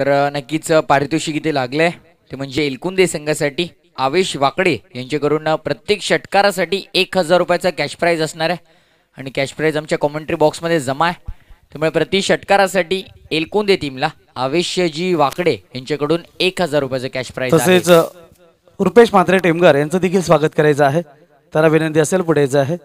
तर नक्कीच पारितोषिक इथे लागले ते म्हणजे एलकुंदे संघासाठी आवेश वाकडे यांच्याकडून प्रत्येक षटकारासाठी एक हजार रुपयाचा कॅश प्राईज असणार आहे आणि कॅश प्राईज आमच्या कॉमेंट्री बॉक्समध्ये जमा आहे त्यामुळे प्रति षटकारासाठी एलकुंदे टीमला जी वाकडे यांच्याकडून एक हजार रुपयाचा कॅश प्राईज तसेच रुपेश मात्रे टेमगर यांचं देखील स्वागत करायचं आहे त्याला विनंती असेल पुढे आहे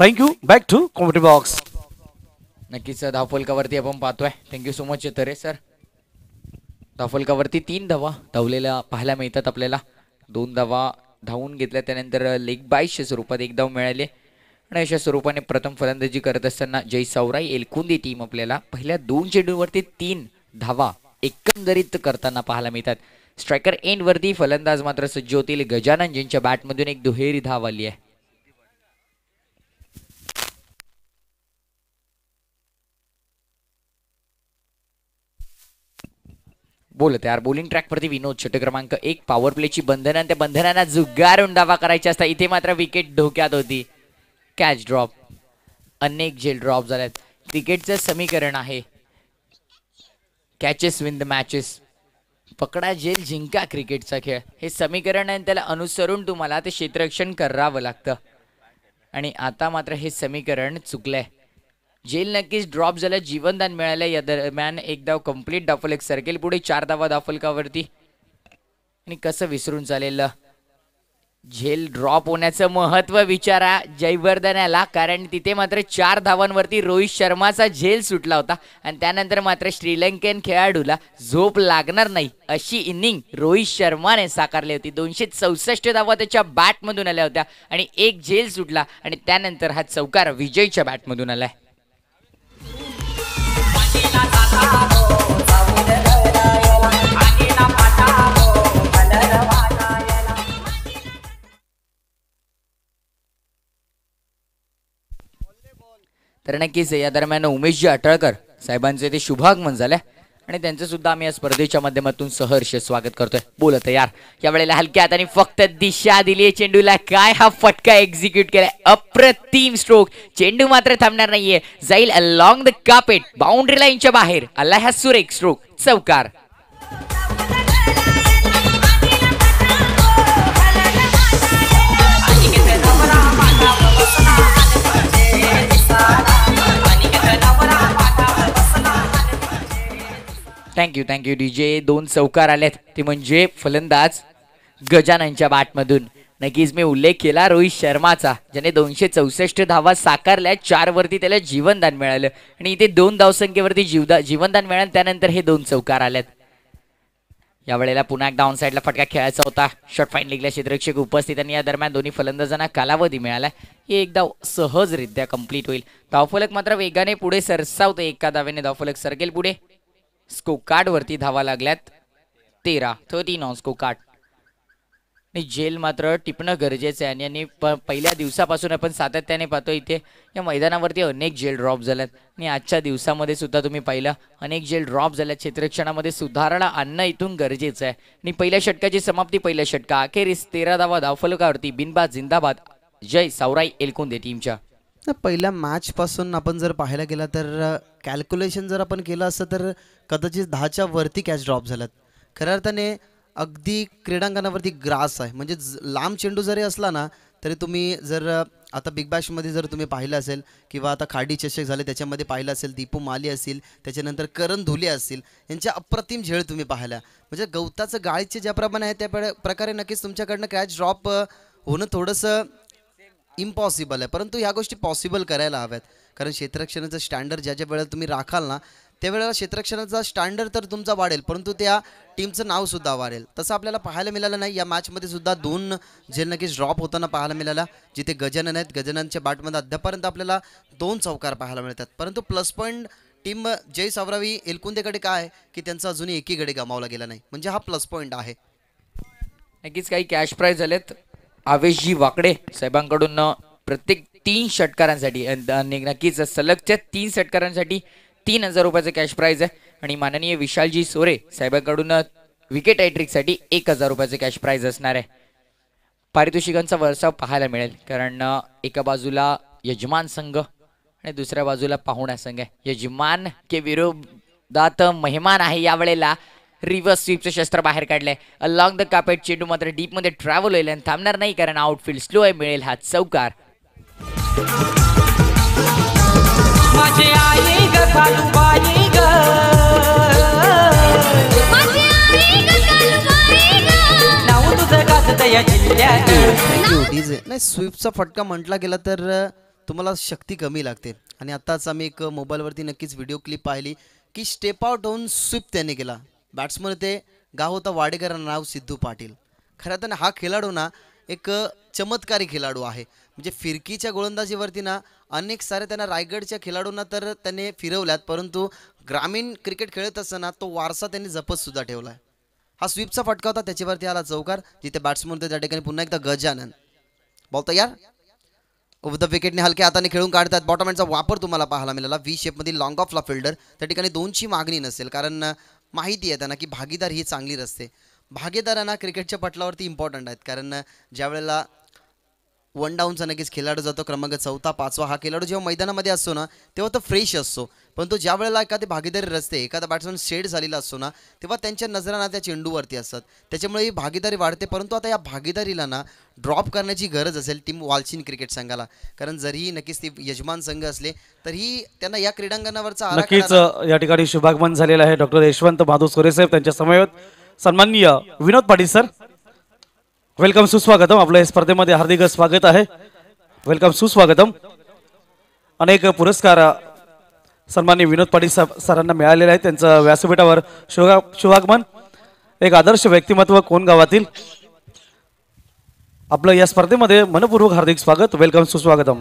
thank you back to comedy box नक्कीच धावफलकावरती आपण पाहतोय थँक्यू सो मच रे सर धावफलकावरती तीन धावा धावलेल्या पाहायला मिळतात आपल्याला दोन धावा धावून घेतल्या त्यानंतर लेग बाईसच्या स्वरूपात एक धाव मिळाले आणि अशा स्वरूपाने प्रथम फलंदाजी करत असताना जय सावराई एलकुंदी टीम आपल्याला पहिल्या दोन चेंडूंवरती तीन धावा एकंदरीत करताना पाहायला मिळतात स्ट्रायकर एंडवरती फलंदाज मात्र सज्ज होतील गजानन ज्यांच्या बॅटमधून एक दुहेरी धाव आली आहे बोलत यार बोलिंग ट्रॅकवरती विनोद छोटे क्रमांक एक पॉवर प्लेची बंधन आणि त्या बंधनांना जुगारून दावा करायची असता इथे मात्र विकेट धोक्यात होती कॅच ड्रॉप अनेक जेल ड्रॉप झाल्यात क्रिकेटचं समीकरण आहे कॅचेस विन द मॅचेस पकडा जेल जिंका क्रिकेटचा खेळ हे समीकरण आहे त्याला अनुसरून तुम्हाला ते क्षेत्ररक्षण करावं लागतं आणि आता मात्र हे समीकरण चुकलंय जेल नक्कीच ड्रॉप झाला जीवनदान मिळालं या दरम्यान एक धाव कम्प्लीट डाफल एक सर्केल पुढे चार धावा दाफलकावरती आणि कसं विसरून चालेलं झेल ड्रॉप होण्याचं महत्व विचारा जयवर्धन याला कारण तिथे मात्र चार धावांवरती रोहित शर्माचा झेल सुटला होता आणि त्यानंतर मात्र श्रीलंकेन खेळाडूला झोप लागणार नाही अशी इनिंग रोहित शर्माने साकारली होती दोनशे चौसष्ट धावा त्याच्या बॅटमधून आल्या होत्या आणि एक झेल सुटला आणि त्यानंतर हा चौकार विजयच्या बॅटमधून आलाय तर नक्कीच या दरम्यान उमेशजी अटळकर साहेबांचे ते शुभागमन झाले आणि त्यांचं सुद्धा आम्ही या स्पर्धेच्या माध्यमातून सहर्ष स्वागत करतोय बोलत यार या वेळेला हाताने फक्त दिशा दिली चेंडूला काय हा फटका एक्झिक्यूट केलाय अप्रतिम स्ट्रोक चेंडू मात्र थांबणार नाहीये जाईल अलॉंग द कापेट बाउंड्री लाईनच्या बाहेर अल्ला हा सुरेख स्ट्रोक चौकार थँक्यू थँक्यू डी जे दोन चौकार आलेत ते म्हणजे फलंदाज गजाननच्या बाटमधून नक्कीच मी उल्लेख केला रोहित शर्माचा ज्याने दोनशे चौसष्ट धावा साकारल्या चार वरती त्याला जीवनदान मिळालं आणि इथे दोन धावसंख्येवरती जीवदा जीवनदान मिळालं त्यानंतर हे दोन चौकार आल्यात यावेळेला पुन्हा एक डाऊन साईडला फटका खेळायचा होता शॉर्ट फाईन लिगला क्षेत्ररक्षक आणि या दरम्यान दोन्ही फलंदाजांना कालावधी मिळाला हे एकदा सहजरित्या कंप्लीट होईल धावफलक मात्र वेगाने पुढे सरसावतो एका धावेने धावफलक सरकेल पुढे स्कोकार्ड वरती धावा लागल्यात तेरा थर्टीन ऑन स्कोकार्ड आणि जेल मात्र टिपणं गरजेचं आहे आणि प पहिल्या दिवसापासून आपण सातत्याने पाहतो इथे या मैदानावरती अनेक जेल ड्रॉप झाल्यात आणि आजच्या दिवसामध्ये सुद्धा तुम्ही पाहिलं अनेक जेल ड्रॉप झाल्यात क्षेत्रक्षणामध्ये सुधारणा आणणं इथून गरजेचं आहे आणि पहिल्या षटकाची समाप्ती पहिल्या षटका अखेरीस तेरा धावा धावफलकावरती बिनबाद जिंदाबाद जय सावराई एलकुंदे टीमच्या पहिल्या मॅचपासून आपण जर पाहायला गेला तर कॅल्क्युलेशन जर आपण केलं असं तर कदाचित दहाच्या वरती कॅच ड्रॉप झाल्यात खऱ्या अर्थाने अगदी क्रीडांगणावरती ग्रास आहे म्हणजे लांब चेंडू जरी असला ना तरी तुम्ही जर आता बिग बॅशमध्ये जर तुम्ही पाहिलं असेल किंवा आता खाडी चषक झाले त्याच्यामध्ये पाहिलं असेल दीपू माली असेल त्याच्यानंतर करण धुले असतील यांच्या अप्रतिम झेळ तुम्ही पाहिला म्हणजे गवताचं गाळीचे ज्या प्रमाण आहे त्या प्रकारे नक्कीच तुमच्याकडनं कॅच ड्रॉप होणं थोडंसं इम्पॉसिबल आहे परंतु ह्या गोष्टी पॉसिबल करायला हव्यात कारण क्षेत्ररक्षणाचं स्टँडर्ड ज्या ज्या वेळेला तुम्ही राखाल ना त्यावेळेला क्षेत्रक्षणाचा स्टँडर्ड तर तुमचा वाढेल परंतु त्या टीमचं नाव सुद्धा वाढेल तसं आपल्याला पाहायला मिळालं नाही या मॅचमध्ये सुद्धा दोन झेल नक्कीच ड्रॉप होताना पाहायला मिळाला जिथे गजनन आहेत गजाननच्या बॅटमध्ये अद्यापर्यंत आपल्याला दोन चौकार पाहायला मिळतात परंतु प्लस पॉईंट टीम जय सावरावी एलकुंदेकडे काय की त्यांचा अजूनही एकीकडे गमावला गेला नाही म्हणजे हा प्लस पॉईंट आहे नक्कीच काही कॅश प्राईज झालेत जी वाकडे साहेबांकडून प्रत्येक तीन षटकारांसाठी नक्कीच सलगच्या तीन षटकारांसाठी तीन हजार रुपयाचं कॅश प्राईज आहे आणि माननीय विशालजी सोरे साहेबांकडून विकेट आयट्रिकसाठी एक हजार रुपयाचं कॅश प्राईज असणार आहे पारितोषिकांचा वर्षाव पाहायला मिळेल कारण एका बाजूला यजमान संघ आणि दुसऱ्या बाजूला पाहुणा संघ आहे यजमान के विरोधात मेहमान आहे यावेळेला रिव्हर्स स्वीपचं शस्त्र बाहेर काढलंय अलॉंग द कापेट चेंडू मात्र डीपमध्ये ट्रॅव्हल होईल आणि थांबणार नाही कारण आउटफील्ड स्लो आहे मिळेल हा चौकार नाही स्विफ्टचा फटका म्हटला गेला तर तुम्हाला शक्ती कमी लागते आणि आताच आम्ही एक मोबाईलवरती नक्कीच व्हिडिओ क्लिप पाहिली की स्टेप आउट होऊन स्विप त्याने केला बॅट्समन ते गाव होता वाडेकरांना नाव सिद्धू पाटील खरं तर हा खेळाडू ना एक चमत्कारी खेळाडू आहे म्हणजे फिरकीच्या गोलंदाजीवरती ना अनेक सारे त्यांना रायगडच्या खेळाडूंना तर त्याने फिरवल्यात परंतु ग्रामीण क्रिकेट खेळत असताना तो वारसा त्यांनी जपतसुद्धा ठेवला आहे हा स्वीपचा फटका होता त्याच्यावरती आला चौकार जिथे बॅट्समन होते त्या ठिकाणी पुन्हा एकदा गजानन बोलता यार द विकेटने हलके हाताने खेळून काढतात बॉटमॅनचा वापर तुम्हाला पाहायला मिळाला वी शेपमधील लॉंग ऑफला फिल्डर त्या ठिकाणी दोनची मागणी नसेल कारण माहिती आहे त्यांना की भागीदार ही चांगली रस्ते भागीदारांना क्रिकेटच्या पटलावरती इम्पॉर्टंट आहेत कारण ज्या वेळेला वन डाऊनचा नक्कीच खेळाडू जातो क्रमांक चौथा पाचवा हा खेळाडू जेव्हा मैदानामध्ये असतो ना तेव्हा तो फ्रेश असतो परंतु ज्या वेळेला एखादी भागीदारी रचते एखादा बॅट्समॅन शेड झालेला असतो ना तेव्हा त्यांच्या नजरांना त्या चेंडूवरती असतात त्याच्यामुळे ही भागीदारी वाढते परंतु आता या भागीदारीला ना ड्रॉप करण्याची गरज असेल टीम वालचिन क्रिकेट संघाला कारण जरीही नक्कीच ती यजमान संघ असले तरीही त्यांना या क्रीडांगणावरचा नक्कीच या ठिकाणी शुभागमन झालेला आहे डॉक्टर यशवंत माधू सोरेसाहेब त्यांच्या समवेत सन्मान्य विनोद पाटील सर वेलकम सुस्वागतम आपल्या या स्पर्धेमध्ये हार्दिक स्वागत आहे वेलकम सुस्वागतम अनेक पुरस्कार सन्मान्य विनोद पाटील सरांना मिळालेले आहेत त्यांचं व्यासपीठावर शुभा शुभागमन एक आदर्श व्यक्तिमत्व कोण गावातील आपलं या स्पर्धेमध्ये मनपूर्वक हार्दिक स्वागत वेलकम सुस्वागतम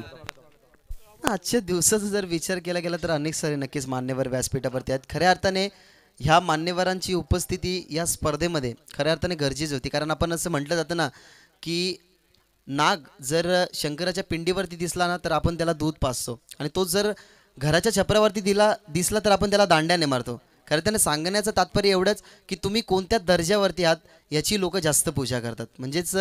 आजच्या दिवसाचा जर विचार केला गेला तर अनेक सारे नक्कीच मान्यवर व्यासपीठावरती आहेत खऱ्या अर्थाने ह्या मान्यवरांची उपस्थिती या स्पर्धेमध्ये खऱ्या अर्थाने गरजेची होती कारण आपण असं म्हटलं जातं ना की नाग जर शंकराच्या पिंडीवरती दिसला ना तर आपण त्याला दूध पाजतो आणि तो जर घराच्या छपरावरती दिला दिसला तर आपण त्याला दांड्याने मारतो कारण त्यांना सांगण्याचं तात्पर्य एवढंच की तुम्ही कोणत्या दर्जावरती आहात याची लोक जास्त पूजा करतात म्हणजेच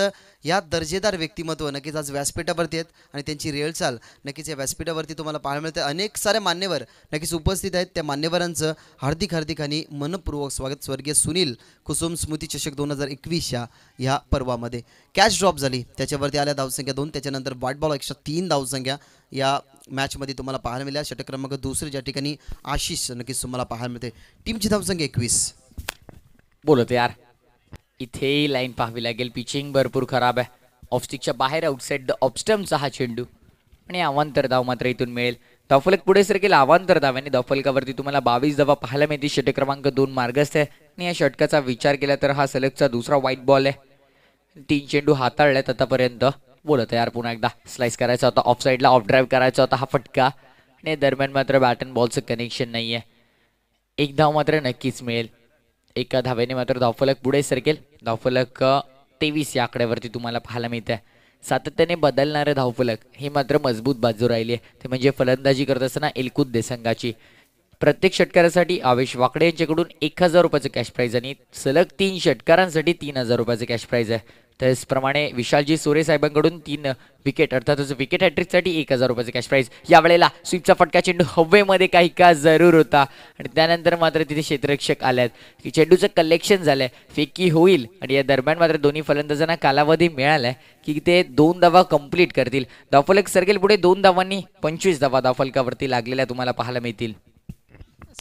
या दर्जेदार व्यक्तिमत्व नक्कीच आज व्यासपीठावरती आहेत आणि त्यांची रेळचाल नक्कीच या व्यासपीठावरती तुम्हाला पाहायला मिळते अनेक सारे मान्यवर नक्कीच उपस्थित आहेत त्या मान्यवरांचं हार्दिक हार्दिक आणि मनपूर्वक स्वागत स्वर्गीय सुनील कुसुम स्मृती चषक दोन हजार एकवीसच्या ह्या पर्वामध्ये कॅश ड्रॉप झाली त्याच्यावरती आल्या धावसंख्या दोन त्याच्यानंतर बॉल एकशे तीन धावसंख्या या मॅचमध्ये तुम्हाला पाहायला मिळाला षटक्रमांक क्रमांक दुसरे ज्या ठिकाणी आशिष नक्कीच तुम्हाला पाहायला मिळते टीमची धावसंख्या एकवीस बोलत यार इथेही लाईन पाहावी लागेल पिचिंग भरपूर खराब आहे ऑफस्टिकच्या बाहेर आउटसाईड द ऑबस्टमचा हा चेंडू आणि अवांतर धाव मात्र इथून मिळेल दफलक पुढे सरकेल अवांतर धाव आणि दफलकावरती तुम्हाला बावीस धावा पाहायला मिळते षटक्रमांक दोन मार्गस्थ आहे आणि या षटकाचा विचार केला तर हा सलगचा दुसरा व्हाईट बॉल आहे तीन चेंडू हाताळल्यात आतापर्यंत बोलत यार पुन्हा एकदा स्लाइस करायचा होता ऑफ साईडला ऑफ ड्राईव्ह करायचा होता हा फटका आणि दरम्यान मात्र बॅट अँड बॉलचं कनेक्शन नाही आहे एक धाव मात्र नक्कीच मिळेल एका धावेने मात्र धावफलक पुढे सरकेल धावफलक तेवीस या आकड्यावरती तुम्हाला पाहायला मिळत आहे सातत्याने बदलणारे धावफलक हे मात्र मजबूत बाजू राहिली आहे ते म्हणजे फलंदाजी करत असताना एलकुद देसंगाची प्रत्येक षटकारासाठी आवेश वाकडे यांच्याकडून एक हजार रुपयाचं कॅश प्राईज आणि सलग तीन षटकारांसाठी तीन हजार रुपयाचं कॅश प्राईज आहे त्याचप्रमाणे विशालजी सोरे साहेबांकडून तीन विकेट अर्थातच विकेट हॅट्रिकसाठी एक हजार रुपयाचा कॅश प्राईज वेळेला स्वीपचा फटका चेंडू हवेमध्ये काही का जरूर होता आणि त्यानंतर मात्र तिथे क्षेत्ररक्षक आल्यात की चेंडूचं कलेक्शन झालंय फेकी होईल आणि या दरम्यान मात्र दोन्ही फलंदाजांना कालावधी मिळालाय की ते दोन धावा कंप्लीट करतील दाफलक सरगेल पुढे दोन धावांनी पंचवीस धावा दाफलकावरती लागलेल्या तुम्हाला पाहायला मिळतील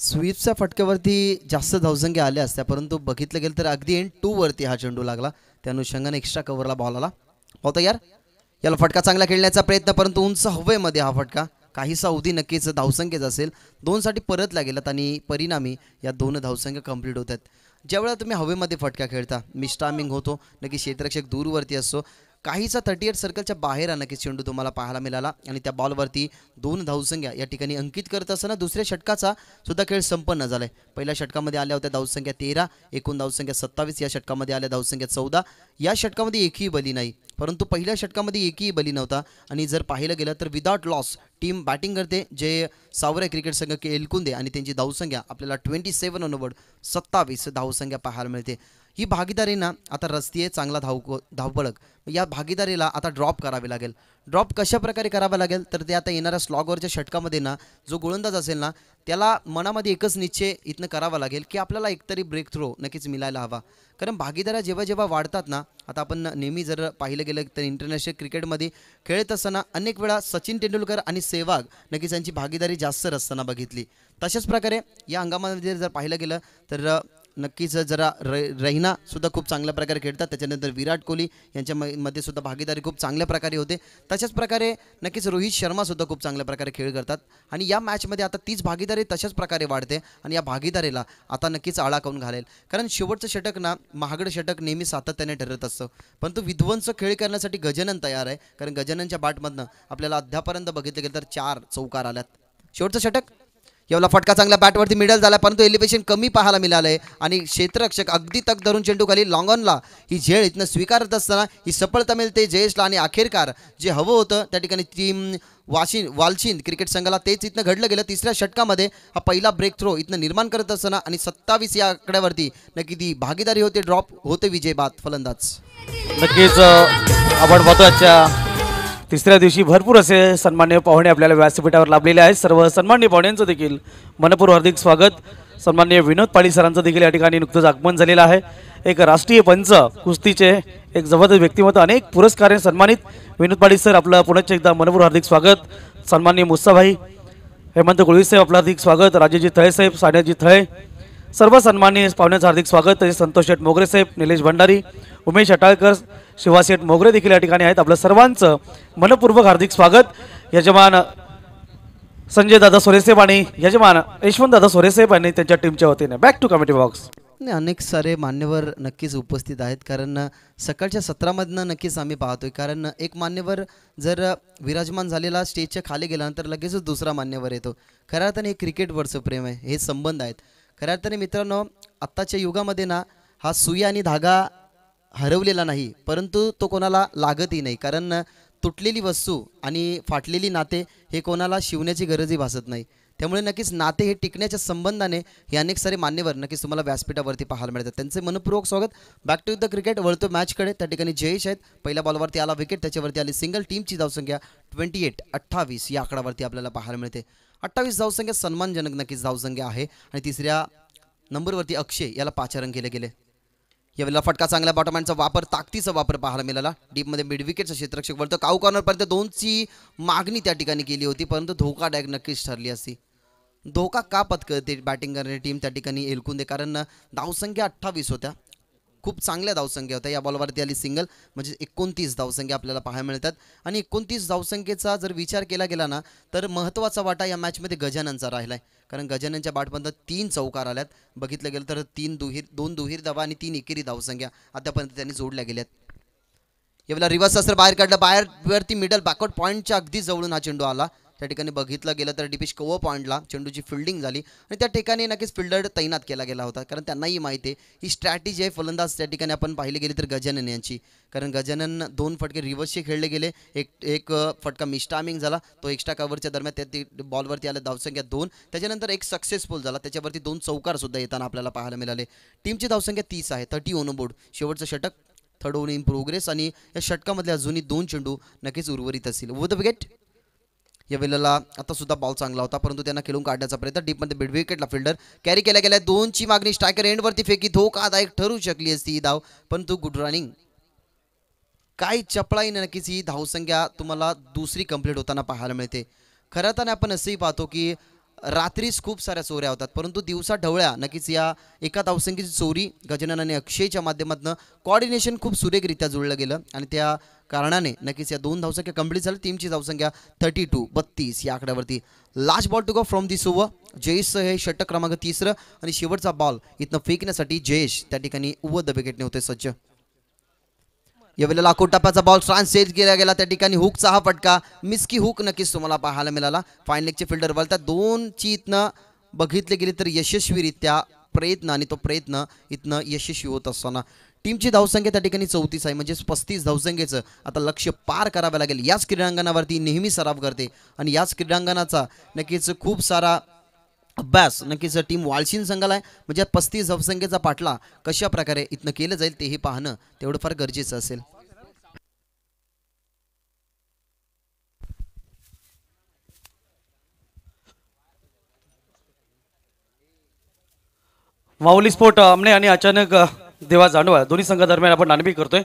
स्वीपच्या फटक्यावरती जास्त धावसंख्या आल्या असत्या परंतु बघितलं गेलं तर अगदी एंड टू वरती हा चेंडू लागला त्या अनुषंगाने एक्स्ट्रा कव्हरला बॉल आला होता यार याला फटका चांगला खेळण्याचा प्रयत्न परंतु उंच हवेमध्ये हा फटका काहीसा अवधी नक्कीच धावसंख्येचा असेल दोन साठी परत गेलात आणि परिणामी या दोन धावसंख्या कंप्लीट होतात ज्यावेळेला तुम्ही हवेमध्ये फटका खेळता मिस्टामिंग होतो नक्की क्षेत्रक्षक दूरवरती असतो काहीसा थर्टी एट सर्कलच्या बाहेर नक्कीच चेंडू तुम्हाला पाहायला मिळाला आणि त्या बॉलवरती दोन धावसंख्या या ठिकाणी अंकित करत असताना दुसऱ्या षटकाचा सुद्धा खेळ संपन्न झाला आहे पहिल्या षटकामध्ये आल्या होत्या धावसंख्या तेरा एकूण धावसंख्या सत्तावीस या षटकामध्ये आल्या धावसंख्या चौदा या षटकामध्ये एकही बली नाही परंतु पहिल्या षटकामध्ये एकही बली नव्हता आणि जर पाहिलं गेलं तर विदाउट लॉस टीम बॅटिंग करते जे सावरे क्रिकेट संघ के एलकुंदे आणि त्यांची धावसंख्या आपल्याला ट्वेंटी सेवन अनुवर्ड सत्तावीस धावसंख्या पाहायला मिळते ही भागीदारी ना आता आहे चांगला धाव धावपळक या भागीदारीला आता ड्रॉप करावे लागेल ड्रॉप कशा प्रकारे करावा लागेल तर ते आता येणाऱ्या स्लॉगवरच्या षटकामध्ये ना जो गोलंदाज असेल ना त्याला मनामध्ये एकच निश्चय इथनं करावा लागेल की आपल्याला एकतरी ब्रेक थ्रो नक्कीच मिळायला हवा कारण भागीदारा जेव्हा जेव्हा वाढतात ना आता आपण नेहमी जर पाहिलं गेलं तर इंटरनॅशनल क्रिकेटमध्ये खेळत असताना अनेक वेळा सचिन तेंडुलकर आणि सेवाग नक्कीच यांची भागीदारी जास्त असताना बघितली तशाच प्रकारे या हंगामामध्ये जर पाहिलं गेलं तर नक्कीच जरा र सुद्धा खूप चांगल्या प्रकारे खेळतात त्याच्यानंतर विराट कोहली यांच्या मध्ये सुद्धा भागीदारी खूप चांगल्या प्रकारे होते तशाच प्रकारे नक्कीच रोहित शर्मासुद्धा खूप चांगल्या प्रकारे खेळ करतात आणि या मॅचमध्ये आता तीच भागीदारी तशाच प्रकारे वाढते आणि या भागीदारीला आता नक्कीच आळा करून घालेल कारण शेवटचं षटक ना महागड षटक नेहमी सातत्याने ठरत असतं परंतु विध्वंस खेळ करण्यासाठी गजानन तयार आहे कारण गजाननच्या बाटमधनं आपल्याला अद्यापर्यंत बघितलं गेलं तर चार चौकार आल्यात शेवटचं षटक एवढा फटका चांगला बॅटवरती मिडल झाला परंतु एलिव्हेशन कमी पाहायला मिळालं आहे आणि क्षेत्ररक्षक अगदी तक धरून चेंडू खाली लॉंगॉनला ही झेळ इथनं स्वीकारत असताना ही सफळता मिळते जयेशला आणि अखेरकार जे हवं होतं त्या ठिकाणी टीम वाशिन वालचिन क्रिकेट संघाला तेच इथनं घडलं गेलं तिसऱ्या षटकामध्ये हा पहिला ब्रेक थ्रो इथनं निर्माण करत असताना आणि सत्तावीस या आकड्यावरती नक्की ती भागीदारी होते ड्रॉप होते विजय बात फलंदाज नक्कीच आपण तिसऱ्या दिवशी भरपूर असे सन्मान्य पाहुणे आपल्याला व्यासपीठावर लाभलेले आहेत सर्व सन्मान्य पाहुण्यांचं देखील मनपूर हार्दिक स्वागत सन्मान्य विनोद पाडी सरांचं देखील या ठिकाणी नुकतंच आगमन झालेलं आहे एक राष्ट्रीय पंच कुस्तीचे एक जबरदस्त व्यक्तिमत्व अनेक पुरस्कार सन्मानित विनोद पाडी सर आपलं पुनश्च एकदा मनपूर हार्दिक स्वागत सन्मान्य मुस्साभाई हेमंत साहेब आपलं हार्दिक स्वागत राजेजी साहेब साण्याजी थळे सर्व सन्मान्य पाहुण्यांचं हार्दिक स्वागत तसेच संतोष शेठ मोगरे साहेब निलेश भंडारी उमेश अटाळकर शिवासेठ मोगरे देखील या ठिकाणी आहेत आपलं सर्वांचं मनपूर्वक हार्दिक स्वागत यजमान संजय दादा सोरेसेब आणि यजमान दादा सोरेसेब आणि त्यांच्या टीमच्या वतीने बॅक टू कमिटी बॉक्स अनेक सारे मान्यवर नक्कीच उपस्थित आहेत कारण सकाळच्या सत्रामधनं नक्कीच आम्ही पाहतोय कारण एक मान्यवर जर विराजमान झालेला स्टेजच्या खाली गेल्यानंतर लगेचच दुसरा मान्यवर येतो खऱ्या अर्थाने हे क्रिकेटवरचं प्रेम आहे हे संबंध आहेत खऱ्या अर्थाने मित्रांनो आत्ताच्या युगामध्ये ना हा सुई आणि धागा हरवलेला नाही परंतु तो कोणाला लागतही नाही कारण तुटलेली वस्तू आणि फाटलेली नाते हे कोणाला शिवण्याची गरजही भासत नाही त्यामुळे नक्कीच नाते हे टिकण्याच्या संबंधाने हे अनेक सारे मान्यवर नक्कीच तुम्हाला व्यासपीठावरती पाहायला मिळतात त्यांचे मनपूर्वक स्वागत बॅक टू द क्रिकेट वळतो मॅचकडे त्या ठिकाणी जयेश आहेत पहिल्या बॉलवरती आला विकेट त्याच्यावरती आली सिंगल टीमची धावसंख्या ट्वेंटी एट अठ्ठावीस या आकडावरती आपल्याला पाहायला मिळते अठ्ठावीस धावसंख्या सन्मानजनक नक्कीच धावसंख्या आहे आणि तिसऱ्या नंबरवरती अक्षय याला पाचारण केले गेले यावेळेला फटका चांगल्या बॉटमॅनचा वापर ताकदीचा वापर पाहायला मिळाला डीपमध्ये मिडविकेटचा क्षेत्ररक्षक वळतं काऊ कॉर्नरपर्यंत दोनची मागणी त्या ठिकाणी केली होती परंतु धोका धोकादायक नक्कीच ठरली असती धोका का पत्करते बॅटिंग करणारी टीम त्या ठिकाणी एलकून दे कारण धावसंख्या अठ्ठावीस होत्या खूप चांगल्या धावसंख्या होत्या या बॉलवरती आली सिंगल म्हणजे एकोणतीस धावसंख्या आपल्याला पाहायला मिळतात आणि एकोणतीस धावसंख्येचा जर विचार केला गेला ना तर महत्त्वाचा वाटा या मॅचमध्ये गजाननचा राहिला आहे कारण गजाननच्या बाटपर्यंत तीन चौकार आल्यात बघितलं गेलं तर तीन दुहीर दोन दुहीर धावा आणि तीन एकेरी धावसंख्या आतापर्यंत त्यांनी जोडल्या गेल्यात यावेळेला रिवर्स असं बाहेर काढलं बाहेरवरती मिडल बॅकवर्ड पॉईंटच्या अगदी जवळून हा चेंडू आला त्या ठिकाणी बघितलं गेलं तर डिपिश कवप पॉईंटला चेंडूची फिल्डिंग झाली आणि त्या ठिकाणी नक्कीच फिल्डर तैनात केला गेला होता कारण त्यांनाही माहिती आहे ही स्ट्रॅटेजी आहे फलंदाज त्या ठिकाणी आपण पाहिली गेली तर गजानन यांची कारण गजानन दोन फटके रिव्हर्सचे खेळले गेले एक एक फटका मिस्टामिंग झाला तो एक्स्ट्रा कव्हरच्या दरम्यान त्या बॉलवरती आल्या धावसंख्या दोन त्याच्यानंतर एक सक्सेसफुल झाला त्याच्यावरती दोन चौकारसुद्धा येताना आपल्याला पाहायला मिळाले टीमची धावसंख्या तीस आहे थर्टी ओन बोर्ड शेवटचं षटक थर्ड ओव्हर इन प्रोग्रेस आणि या षटकामधले अजूनही दोन चेंडू नक्कीच उर्वरित असतील ओव्हर द विकेट या वेळेला आता सुद्धा बॉल चांगला होता परंतु त्यांना खेळून काढण्याचा प्रयत्न डीपमध्ये बिड विकेटला फिल्डर कॅरी केल्या गेल्या दोनची मागणी स्ट्रायकर वरती फेकी धोकादायक ठरू शकली असती ही धाव परंतु गुड रनिंग काय चपळाई नक्कीच ही धावसंख्या तुम्हाला दुसरी कंप्लीट होताना पाहायला मिळते खरं तर आपण असंही पाहतो की रात्रीच खूप साऱ्या चोऱ्या होतात परंतु दिवसा ढवळ्या नक्कीच या एका दावसंगीची चोरी गजनन आणि अक्षयच्या माध्यमातून कॉर्डिनेशन खूप सुरेखरित्या जुळलं गेलं आणि त्या कारणाने नक्कीच या दोन धावसंख्या कंप्लीट झाल्या टीमची धावसंख्या थर्टी टू बत्तीस या आकड्यावरती last ball to go from this over जयेशचं हे षटक क्रमांक तिसरं आणि शेवटचा बॉल इथनं फेकण्यासाठी जयेश त्या ठिकाणी उव द विकेटने होते सज्ज यावेळेला लाखो टप्प्याचा बॉल सेज केला गेला त्या ठिकाणी हुकचा हा फटका मिसकी हुक नक्कीच तुम्हाला पाहायला मिळाला लेगचे फिल्डर बॉल त्या ची इथनं बघितले गेले तर यशस्वीरित्या प्रयत्न आणि तो प्रयत्न इथनं यशस्वी होत असताना टीमची धावसंख्या त्या ठिकाणी चौतीस आहे म्हणजेच पस्तीस धावसंख्येचं आता लक्ष पार करावं लागेल याच क्रीडांगणावरती नेहमी सराव करते आणि याच क्रीडांगणाचा नक्कीच खूप सारा अभ्यास नक्कीच टीम वाळशीन संघाला आहे म्हणजे पस्तीस धावसंख्येचा पाठला कशा प्रकारे इथनं केलं जाईल तेही पाहणं तेवढं फार गरजेचं असेल माऊली स्फोट आमने आणि अचानक देवा जाणवा दोन्ही संघादरम्यान आपण नाणबी करतोय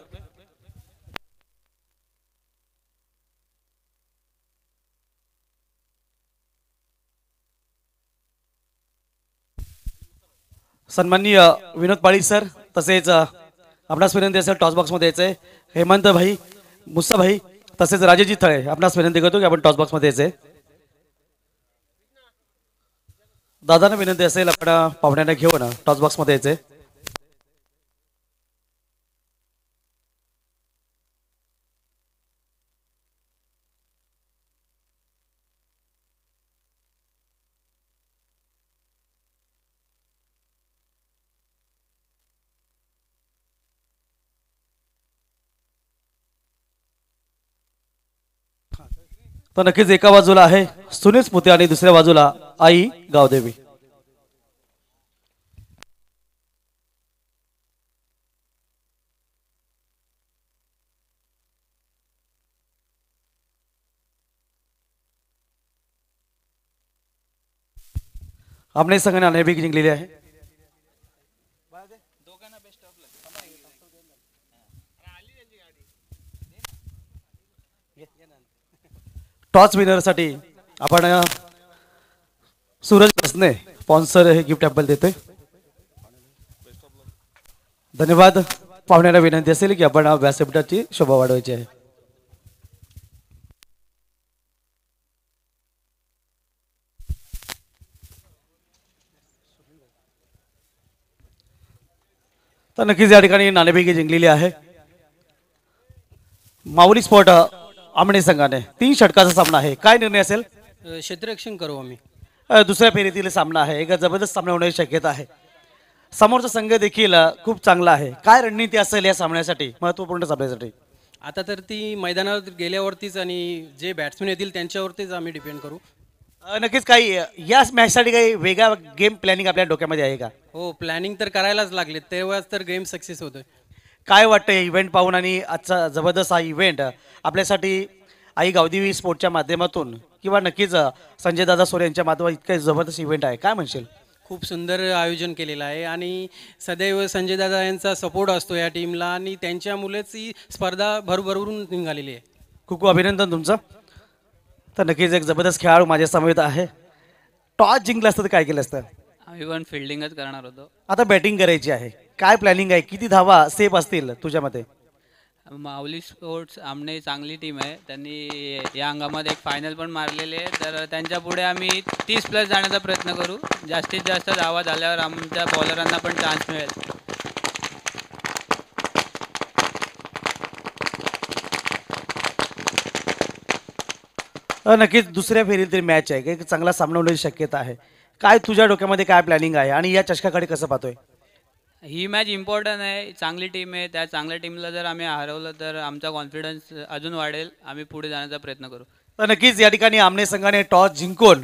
सन्माननीय विनोद पाळी सर तसेच आपणास विनंती असेल टॉस बॉक्स मध्ये आहे हेमंत भाई मुस्सा भाई तसेच राजेजी थळे आपणास विनंती करतो की आपण टॉस मध्ये यायचं आहे दादांना विनंती असेल आपण पाहुण्यांना टॉस बॉक्स मध्ये आहे तर नक्कीच एका बाजूला आहे सुनील स्मृती आणि दुसऱ्या बाजूला आई गावदेवी आमने सगळ्यांना अनेक जिंकलेली आहे टॉस विनरसाठी आपण सूरज बसने स्पॉन्सर हे गिफ्ट ॲपल देते धन्यवाद पाहुण्याला विनंती असेल की आपण व्यासपीठाची शोभा वाढवायची आहे तर नक्कीच या ठिकाणी नाणेबेगी जिंकलेली आहे माऊली स्पॉट आमणे संघाने तीन षटकाचा सामना आहे काय निर्णय असेल क्षेत्ररक्षण करू आम्ही दुसऱ्या फेरीतील सामना आहे एका जबरदस्त सामना होण्याची शक्यता आहे समोरचा संघ देखील खूप चांगला आहे काय रणनीती असेल या सामन्यासाठी महत्वपूर्ण सामन्यासाठी आता तर ती मैदानावर गेल्यावरतीच आणि जे बॅट्समॅन येतील त्यांच्यावरतीच आम्ही डिपेंड करू नक्कीच काही या मॅच मॅचसाठी काही वेगळा गेम प्लॅनिंग आपल्या डोक्यामध्ये आहे का हो प्लॅनिंग तर करायलाच लागले तेव्हाच तर गेम सक्सेस होतोय काय वाटतं या इव्हेंट पाहून आणि आजचा जबरदस्त हा इव्हेंट आपल्यासाठी आई गावदेवी स्पोर्टच्या माध्यमातून किंवा नक्कीच दादा सोरे यांच्या माध्यमात इतकं जबरदस्त इव्हेंट आहे काय म्हणशील खूप सुंदर आयोजन केलेलं आहे आणि सदैव संजय दादा यांचा सपोर्ट असतो या टीमला आणि त्यांच्यामुळेच ही स्पर्धा भरभरून निघालेली आहे खूप खूप अभिनंदन तुमचं तर नक्कीच एक जबरदस्त खेळाडू माझ्या समवेत आहे टॉस जिंकलं असतं तर काय केलं असतं आम्ही पण फिल्डिंगच करणार होतो आता बॅटिंग करायची आहे काय प्लॅनिंग आहे किती धावा सेफ असतील तुझ्या मते माऊली स्पोर्ट्स आमने चांगली टीम आहे त्यांनी या हंगामात एक फायनल पण मारलेले आहे तर त्यांच्या पुढे आम्ही तीस प्लस जाण्याचा प्रयत्न करू जास्तीत जास्त धावा झाल्यावर आमच्या बॉलरांना पण चान्स मिळेल नक्कीच दुसऱ्या फेरीत तरी मॅच आहे की चांगला सामना होण्याची शक्यता आहे काय तुझ्या डोक्यामध्ये काय प्लॅनिंग आहे आणि या चषकाकडे कसं पाहतोय ही मॅच इम्पॉर्टंट आहे चांगली टीम आहे त्या चांगल्या टीमला जर आम्ही हरवलं तर आमचा कॉन्फिडन्स अजून वाढेल आम्ही पुढे जाण्याचा प्रयत्न करू तर नक्कीच या ठिकाणी आमने संघाने टॉस जिंकून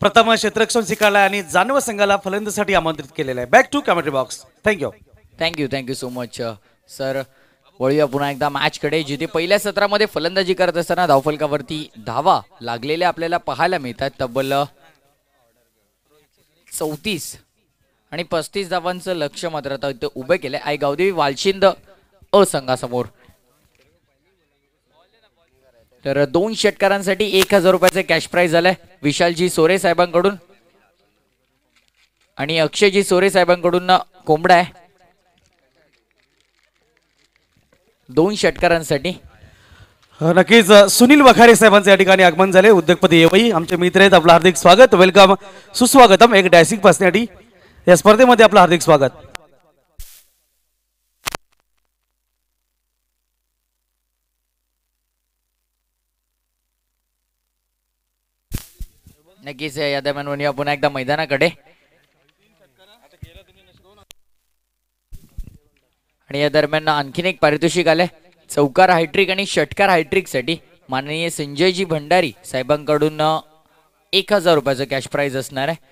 प्रथम क्षेत्रक्षण स्वीकारला आणि जानव संघाला फलंदासाठी आमंत्रित केलेलं आहे back to commentary box thank you thank you thank you so much sir वळूया पुन्हा एकदा मॅचकडे जिथे पहिल्या सत्रामध्ये फलंदाजी करत असताना धावफलकावरती धावा लागलेल्या आपल्याला पाहायला मिळतात तब्बल चौतीस आणि पस्तीस धावांचं लक्ष मात्र आता इथे उभे केले आई गावदेवी वालशिंद अ तर दोन षटकारांसाठी एक हजार रुपयाचे कॅश प्राईज झालाय विशालजी सोरे साहेबांकडून आणि अक्षयजी सोरे साहेबांकडून कोंबडा आहे दोन षटकारांसाठी नक्कीच सुनील वखारे साहेबांचं या ठिकाणी आगमन झाले उद्योगपती येवई आमचे मित्र आहेत आपलं हार्दिक स्वागत वेलकम सुस्वागतम एक डायसिंग पासण्यासाठी या स्पर्धेमध्ये आपलं हार्दिक स्वागत नक्कीच या दरम्यान म्हणूया पुन्हा एकदा मैदानाकडे आणि या दरम्यान आणखीन एक पारितोषिक आलंय चौकार हायट्रिक आणि षटकार हायट्रिक साठी माननीय संजयजी भंडारी साहेबांकडून एक हजार रुपयाचं कॅश प्राइज असणार आहे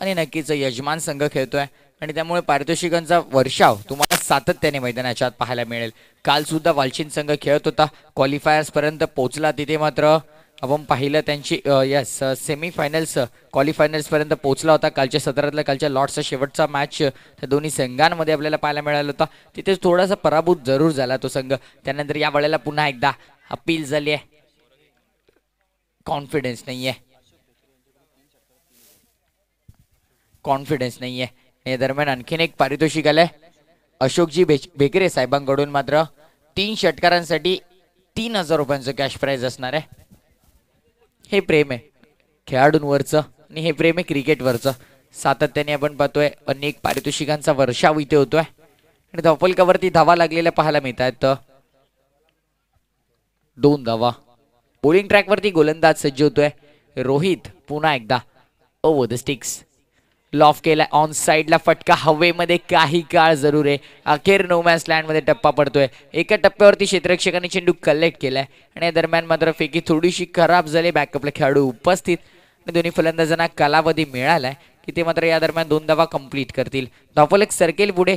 आणि नक्कीच यजमान संघ खेळतोय आणि त्यामुळे पारितोषिकांचा वर्षाव तुम्हाला सातत्याने मैदानाच्या आत पाहायला मिळेल काल सुद्धा वालचिन संघ खेळत होता क्वालिफायर्स पर्यंत पोहोचला तिथे मात्र आपण पाहिलं त्यांची यस सेमीफायनल्स क्वालिफायनल्स पर्यंत पोहोचला होता कालच्या सत्रातल्या कालच्या लॉर्डचा शेवटचा मॅच त्या दोन्ही संघांमध्ये आपल्याला पाहायला मिळाला होता तिथे थोडासा पराभूत जरूर झाला तो संघ त्यानंतर या वेळेला पुन्हा एकदा अपील झाली आहे कॉन्फिडन्स नाही आहे कॉन्फिडन्स नाही आहे या दरम्यान आणखीन एक पारितोषिक आलंय अशोकजी बेकरे साहेबांकडून मात्र तीन षटकारांसाठी तीन हजार रुपयांचं कॅश प्राईज असणार आहे हे प्रेम आहे खेळाडूंवरचं आणि हे प्रेम आहे क्रिकेटवरचं सातत्याने आपण पाहतोय अनेक पारितोषिकांचा वर्षाव इथे होतोय आणि धपलकावरती धावा लागलेल्या पाहायला मिळत आहेत दोन धावा बोलिंग ट्रॅकवरती गोलंदाज सज्ज होतोय रोहित पुन्हा एकदा ओ द स्टिक्स लॉफ केला ऑन साईडला फटका हवेमध्ये काही काळ जरूर आहे अखेर मॅच लँडमध्ये टप्पा पडतोय एका टप्प्यावरती क्षेत्ररक्षकाने चेंडू कलेक्ट केलाय आणि या दरम्यान मात्र फेकी थोडीशी खराब झाली बॅकअपला खेळाडू उपस्थित आणि दोन्ही फलंदाजांना कालावधी मिळालाय की ते मात्र या दरम्यान दोन दवा कंप्लीट करतील एक सर्केल पुढे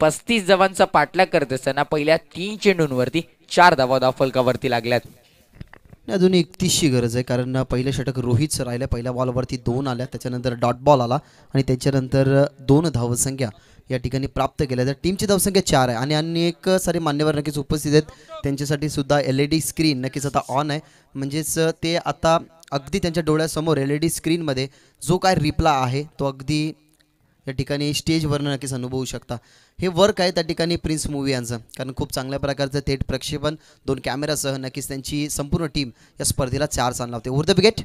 पस्तीस दवांचा पाठलाग करत असताना पहिल्या तीन चेंडूंवरती चार धावा धावफलकावरती लागल्यात नाही अजून एकतीसची गरज आहे कारण पहिलं षटक रोहित सर आल्या पहिल्या बॉलवरती दोन आल्या त्याच्यानंतर डॉट बॉल आला आणि त्याच्यानंतर दोन धावसंख्या या ठिकाणी प्राप्त केल्या तर टीमची धावसंख्या चार आहे आणि अनेक सारे मान्यवर नक्कीच उपस्थित आहेत त्यांच्यासाठी सुद्धा एल ई डी स्क्रीन नक्कीच आता ऑन आहे म्हणजेच ते आता अगदी त्यांच्या डोळ्यासमोर एल ई डी स्क्रीनमध्ये जो काय रिप्लाय आहे तो अगदी त्या ठिकाणी स्टेजवरनं नक्कीच अनुभवू शकता हे वर्क आहे त्या ठिकाणी प्रिन्स मूवी यांचं कारण खूप चांगल्या प्रकारचं थेट प्रक्षेपण दोन कॅमेरासह नक्कीच त्यांची संपूर्ण टीम या स्पर्धेला चार चालला होते ओव्हर द विकेट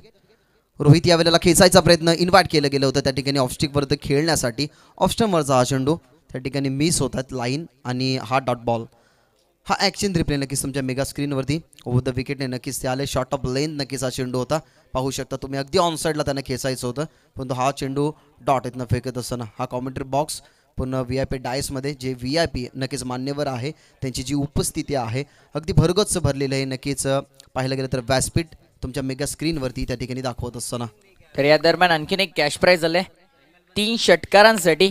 रोहित यावेळेला खेचायचा प्रयत्न इन्व्हाइट केलं गेलं होतं त्या ठिकाणी वर खेळण्यासाठी ऑफस्टमवरचा हा चेंडू त्या ठिकाणी मिस होतात लाईन आणि हा डॉट बॉल हा ॲक्शन रिप्ले नक्कीच तुमच्या मेगा स्क्रीनवरती ओव्हर द विकेटने नक्कीच ते आले शॉर्ट ऑफ लेन नक्कीच हा चेंडू होता पाहू शकता तुम्ही अगदी ऑन साईडला त्यांना खेचायचं होतं पण हा चेंडू डॉट इथनं फेकत असताना हा कॉमेंट्री बॉक्स पुन्हा व्ही आय पी डायसमध्ये जे व्ही आय पी नक्कीच मान्यवर आहे त्यांची जी उपस्थिती आहे अगदी भरगतच भरलेलं आहे नक्कीच पाहिलं गेलं तर व्यासपीठ तुमच्या मेगा स्क्रीनवरती त्या ठिकाणी दाखवत असताना तर या दरम्यान आणखीन एक कॅश प्राईज आले तीन षटकारांसाठी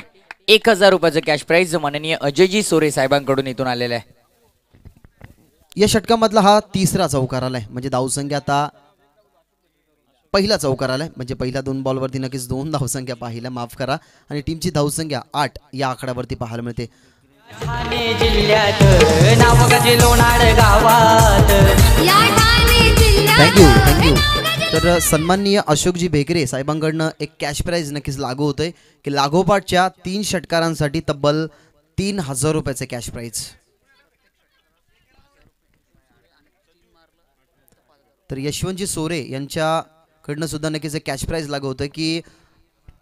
एक हजार रुपयाचं कॅश प्राईज माननीय अजयजी सोरे साहेबांकडून इथून आलेला आहे या षटकामधला हा तिसरा चौकार आलाय म्हणजे धावसंख्या आता पहिला चौकार आलाय म्हणजे पहिल्या दोन बॉलवरती नक्कीच दोन धावसंख्या पाहिल्या माफ करा आणि टीमची धावसंख्या आठ या आकड्यावरती पाहायला मिळते तर सन्माननीय अशोकजी भेकरे साहेबांकडनं एक कॅश प्राईज नक्कीच लागू होतोय की लागोपाठच्या तीन षटकारांसाठी तब्बल तीन हजार रुपयाचे कॅश प्राईज तर यशवंतजी सोरे यांच्या कडनं सुद्धा नक्कीच कॅश प्राईज लागू की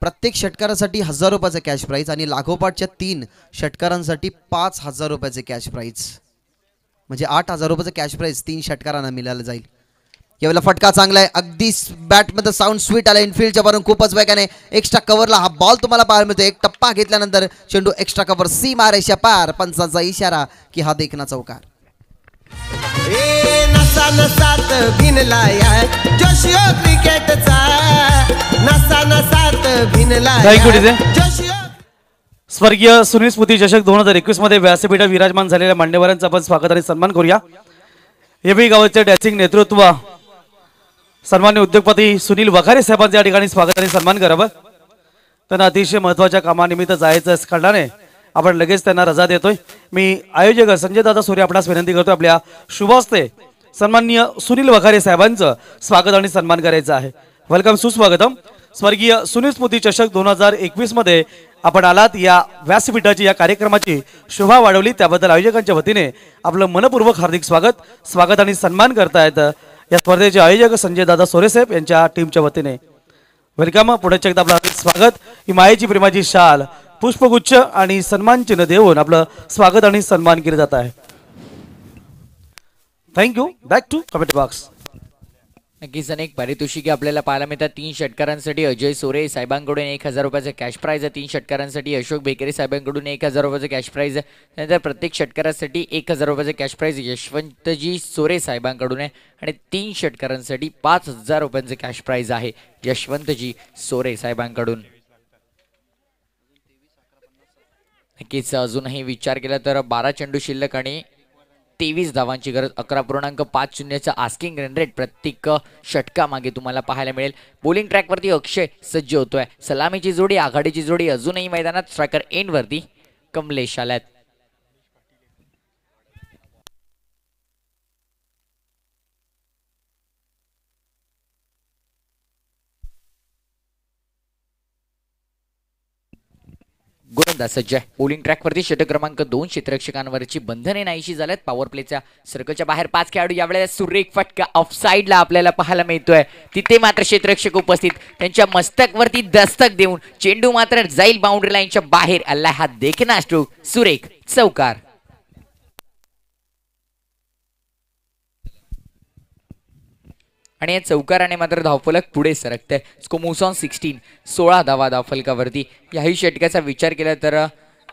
प्रत्येक षटकारासाठी हजार रुपयाचा कॅश प्राईज आणि लागोपाठच्या तीन षटकारांसाठी पाच हजार रुपयाचे कॅश प्राईज म्हणजे आठ हजार रुपयाचं कॅश प्राईज तीन षटकारांना मिळालं जाईल यावेळेला फटका चांगला आहे अगदी बॅटमध्ये साऊंड स्वीट आला इनफिल्डच्या बरोबर खूपच वेगाने एक्स्ट्रा कव्हरला हा बॉल तुम्हाला पाहायला मिळतो एक टप्पा घेतल्यानंतर चेंडू एक्स्ट्रा कव्हर सी मारेशा पार पंचांचा इशारा की हा देखना चौकार नसान सात भिनला जोशियो क्रिकेटचा नसान सात भिनला स्वर्गीय सुनील स्मृती चषक दोन हजार एकवीस मध्ये व्यासपीठा विराजमान झालेल्या मान्यवरांचा आपण स्वागत आणि सन्मान करूया एबी गावाचे डॅसिंग नेतृत्व सन्मान्य उद्योगपती सुनील वघारे साहेबांचे या ठिकाणी स्वागत आणि सन्मान करावं त्यांना अतिशय महत्वाच्या कामानिमित्त जायचं कारणाने आपण लगेच त्यांना रजा देतोय मी आयोजक संजय दादा सूर्य आपणास विनंती करतो आपल्या शुभ सन्माननीय सुनील वघारे साहेबांचं स्वागत आणि सन्मान करायचं आहे वेलकम सुस्वागतम स्वर्गीय सुनील स्मृती चषक दोन हजार एकवीस मध्ये आपण आलात या व्यासपीठाची या कार्यक्रमाची शोभा वाढवली त्याबद्दल आयोजकांच्या वतीने आपलं मनपूर्वक हार्दिक स्वागत स्वागत आणि सन्मान करतायत या स्पर्धेचे आयोजक संजय दादा सोरेसाहेब यांच्या टीमच्या वतीने वेलकम पुढच्या एकदा आपलं हार्दिक स्वागत ही मायेची प्रेमाची शाल पुष्पगुच्छ आणि सन्मान चिन्ह देऊन आपलं स्वागत आणि सन्मान केलं जात आहे thank you back to comment box नक्कीच अनेक पारितोषिके आपल्याला पाहायला मिळतात तीन षटकारांसाठी अजय सोरे साहेबांकडून एक हजार रुपयाचा कॅश प्राईज आहे तीन षटकारांसाठी अशोक बेकरे साहेबांकडून एक हजार रुपयाचा कॅश प्राईज आहे त्यानंतर प्रत्येक षटकारासाठी एक हजार रुपयाचा कॅश प्राईज यशवंतजी सोरे साहेबांकडून आहे आणि तीन षटकारांसाठी पाच हजार रुपयांचं कॅश प्राईज आहे यशवंतजी सोरे साहेबांकडून नक्कीच अजूनही विचार केला तर बारा चेंडू शिल्लक आणि तेवीस धावांची गरज अकरा पूर्णांक पाच शून्यचं आस्किंग रेनरेट प्रत्येक षटकामागे तुम्हाला पाहायला मिळेल बोलिंग ट्रॅकवरती अक्षय सज्ज होतोय सलामीची जोडी आघाडीची जोडी अजूनही मैदानात स्ट्रायकर एंडवरती कमलेश आल्यात गोलंदाज सज्ज आहे बोलिंग ट्रॅकवरती षटक क्रमांक दोन क्षेत्ररक्षकांवरची बंधने नाहीशी झाल्यात पॉवर प्लेच्या सर्कलच्या बाहेर पाच खेळाडू यावेळेला सुरेख फटका ऑफसाईडला आपल्याला पाहायला मिळतोय तिथे मात्र क्षेत्ररक्षक उपस्थित त्यांच्या मस्तकवरती दस्तक देऊन चेंडू मात्र जाईल बाउंड्री लाईनच्या बाहेर अल्ला हा देखना स्ट्रोक सुरेख चौकार आणि या चौकाराने मात्र धावफलक पुढे सरकते स्कोमोसॉन सिक्स्टीन सोळा धावा धावफलकावरती याही षटकाचा विचार केला तर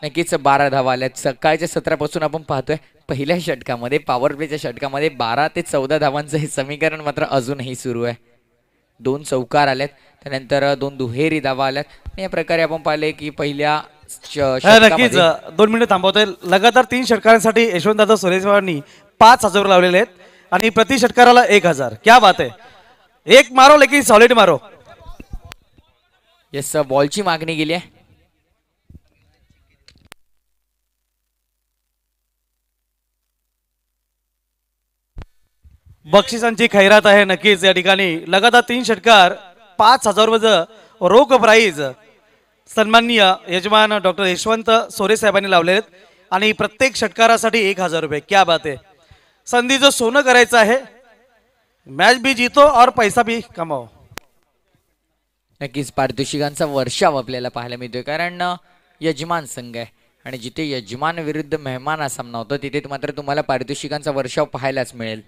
नक्कीच बारा धावा आल्यात सकाळच्या सत्रापासून आपण पाहतोय पहिल्या षटकामध्ये पॉवर प्लेच्या षटकामध्ये बारा ते चौदा धावांचं हे समीकरण मात्र अजूनही सुरू आहे दोन चौकार आल्यात त्यानंतर दोन दुहेरी धावा आल्यात या प्रकारे आपण पाहिले की पहिल्या नक्कीच दोन मिनिटं थांबवतोय लगातार तीन षटकारांसाठी दादा सुरेश पाच हजार लावलेले आहेत आणि प्रति षटकाराला एक हजार क्या बात आहे एक मारो लेकिन सॉलिड मारो येस सर बॉलची मागणी गेली आहे बक्षिसांची खैरात आहे नक्कीच या ठिकाणी लगातार तीन षटकार पाच हजार रुपये रोख प्राईज सन्माननीय यजमान डॉक्टर यशवंत सोरे साहेबांनी लावले आहेत आणि प्रत्येक षटकारासाठी एक हजार रुपये क्या बात आहे जो सोनं करायचं आहे मॅच बी जितो और पैसा बी कमाव नक्कीच पारितोषिकांचा वर्षाव आपल्याला पाहायला मिळतोय कारण यजमान संघ आहे आणि जिथे यजमान विरुद्ध मेहमान हा सामना होतो तिथे मात्र तुम्हाला पारितोषिकांचा वर्षाव पाहायलाच मिळेल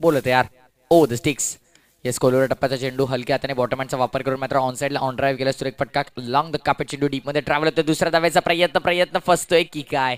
बोलत यार oh oh, the sticks yes कोलोरा टप्प्याचा चेंडू हलक्या हाताने बॉटमॅनचा वापर करून मात्र ऑन साईडला ऑन ड्राईव्ह केला सुरेख पटका लाँग द कापेट चेंडू डीपमध्ये ट्रॅव्हल होतो दुसऱ्या दाव्याचा प्रयत्न प्रयत्न फसतोय की काय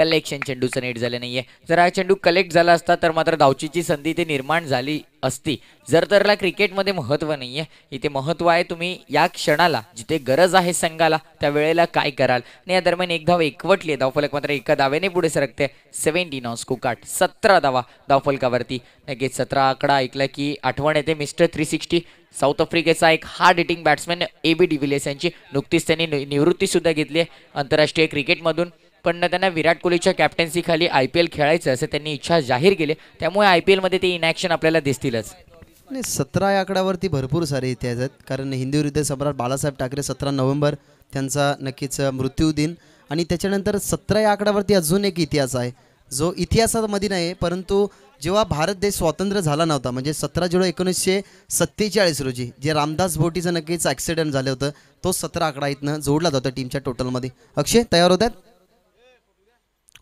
कलेक्शन चेंडूचं नेट झालं नाही आहे जर हा चेंडू कलेक्ट झाला असता तर मात्र धावचीची संधी ते निर्माण झाली असती जर तरला क्रिकेटमध्ये महत्त्व नाही आहे इथे महत्त्व आहे तुम्ही या क्षणाला जिथे गरज आहे संघाला त्या वेळेला काय कराल आणि या दरम्यान एक धाव एकवटली धावफलक मात्र एका दावेने पुढे सरकते सेव्हन्टी नॉन्स काट सतरा धावा धावफलकावरती नक्कीच सतरा आकडा ऐकला की आठवण येते मिस्टर थ्री सिक्स्टी साऊथ आफ्रिकेचा एक hard hitting batsman A B de Villiers यांची नुकतीच त्यांनी निवृत्तीसुद्धा घेतली आहे आंतरराष्ट्रीय क्रिकेटमधून पण त्यांना विराट कोहलीच्या कॅप्टन्सीखाली आय पी एल खेळायचं असं त्यांनी इच्छा जाहीर केली त्यामुळे आय पी एलमध्ये ते इनॅक्शन आपल्याला दिसतीलच नाही सतरा या आकड्यावरती भरपूर सारे इतिहास आहेत कारण हिंदी विरुद्ध सम्राट बाळासाहेब ठाकरे सतरा नोव्हेंबर त्यांचा नक्कीच मृत्यू दिन आणि त्याच्यानंतर सतरा या आकड्यावरती अजून एक इतिहास आहे जो इतिहासामध्ये नाही परंतु जेव्हा भारत देश स्वातंत्र्य झाला नव्हता म्हणजे सतरा जुलै एकोणीसशे सत्तेचाळीस रोजी जे रामदास बोटीचं नक्कीच ॲक्सिडेंट झालं होतं तो सतरा आकडा इथनं जोडला जातो टीमच्या टोटलमध्ये अक्षय तयार होतात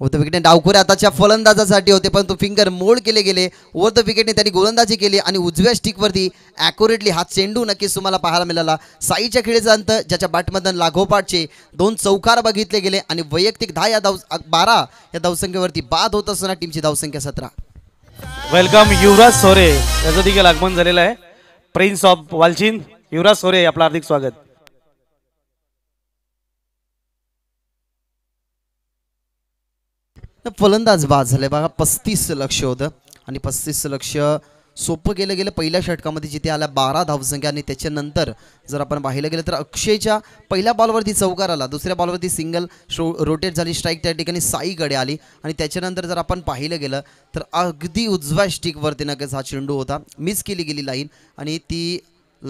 द विकेटने डावखोऱ्या आताच्या फलंदाजासाठी होते परंतु फिंगर मोड केले गेले ओव्हर द विकेटने त्यांनी गोलंदाजी केली आणि उजव्या स्टिकवरती ॲक्युरेटली हा चेंडू नक्कीच तुम्हाला पाहायला मिळाला साईच्या खेळीचा अंत ज्याच्या बॅटमधून लागोपाठचे दोन चौकार बघितले गेले आणि वैयक्तिक दहा या धाव बारा या धावसंख्येवरती बाद होत असताना टीमची धावसंख्या सतरा वेलकम युवराज सोरे याचं देखील आगमन झालेलं आहे प्रिन्स ऑफ वालचिन युवराज सोरे आपलं हार्दिक स्वागत तर फलंदाज बाद झाले बघा पस्तीस लक्ष होतं आणि पस्तीस लक्ष सोपं केलं गेलं पहिल्या षटकामध्ये जिथे आल्या बारा धावसंख्या आणि त्याच्यानंतर जर आपण पाहिलं गेलं तर अक्षयच्या पहिल्या बॉलवरती चौकार आला दुसऱ्या बॉलवरती सिंगल शो रोटेट झाली स्ट्राईक त्या ठिकाणी साईकडे आली आणि त्याच्यानंतर जर आपण पाहिलं गेलं तर अगदी उजव्या स्टिकवरती नक्कीच हा चेंडू होता मिस केली गेली लाईन आणि ती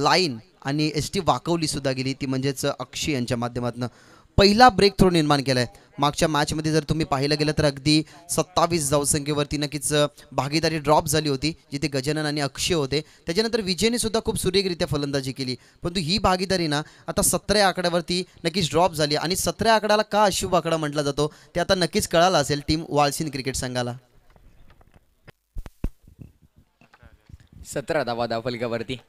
लाईन आणि एस टी वाकवलीसुद्धा गेली ती म्हणजेच अक्षय यांच्या माध्यमातून पहिला ब्रेक थ्रो निर्माण केला आहे मागच्या मॅचमध्ये जर तुम्ही पाहिलं गेलं तर अगदी सत्तावीस धावसंख्येवरती नक्कीच भागीदारी ड्रॉप झाली होती जिथे गजानन आणि अक्षय होते त्याच्यानंतर विजयने सुद्धा खूप सुरेखरित्या फलंदाजी केली परंतु ही भागीदारी ना आता सतरा आकड्यावरती नक्कीच ड्रॉप झाली आणि सतरा आकड्याला का अशुभ आकडा म्हटला जातो ते आता नक्कीच कळाला असेल टीम वाळसिन क्रिकेट संघाला सतरा धावा धावफलकावरती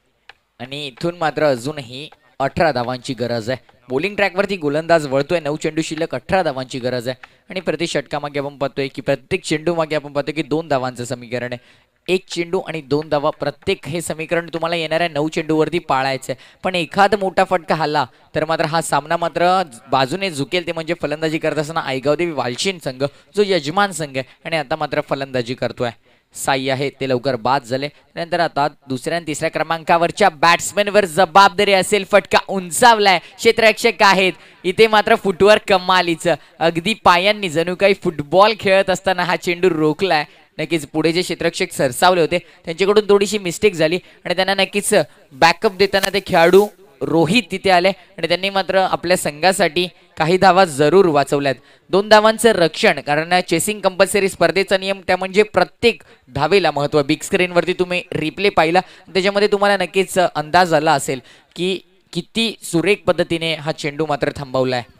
आणि इथून मात्र अजूनही अठरा धावांची गरज आहे बॉलिंग ट्रॅकवरती गोलंदाज वळतोय नऊ चेंडू शिल्लक अठरा धावांची गरज आहे आणि प्रति षटकामागे आपण पाहतोय की प्रत्येक चेंडू मागे आपण पाहतोय की दोन धावांचं समीकरण आहे एक चेंडू आणि दोन धावा प्रत्येक हे समीकरण तुम्हाला येणाऱ्या नऊ चेंडूवरती पाळायचं आहे पण एखादा मोठा फटका हल्ला तर मात्र हा सामना मात्र बाजूने झुकेल ते म्हणजे फलंदाजी करत असताना आयगावदेवी वालशीन संघ जो यजमान संघ आहे आणि आता मात्र फलंदाजी करतोय साई आहे ते लवकर बाद झाले नंतर आता दुसऱ्या आणि तिसऱ्या क्रमांकावरच्या बॅट्समॅनवर जबाबदारी असेल फटका उंचावलाय क्षेत्ररक्षक आहेत इथे मात्र फुटवर कमालीचं अगदी पायांनी जणू काही फुटबॉल खेळत असताना हा चेंडू रोखलाय नक्कीच पुढे जे क्षेत्ररक्षक सरसावले होते त्यांच्याकडून थोडीशी मिस्टेक झाली आणि त्यांना नक्कीच बॅकअप देताना ते खेळाडू रोहित तिथे आले आणि त्यांनी मात्र आपल्या संघासाठी काही धावा जरूर वाचवल्यात दोन धावांचं रक्षण कारण चेसिंग कंपल्सरी स्पर्धेचा नियम त्या म्हणजे प्रत्येक धावेला महत्त्व बिग स्क्रीनवरती तुम्ही रिप्ले पाहिला त्याच्यामध्ये तुम्हाला नक्कीच अंदाज आला असेल की किती सुरेख पद्धतीने हा चेंडू मात्र थांबवला आहे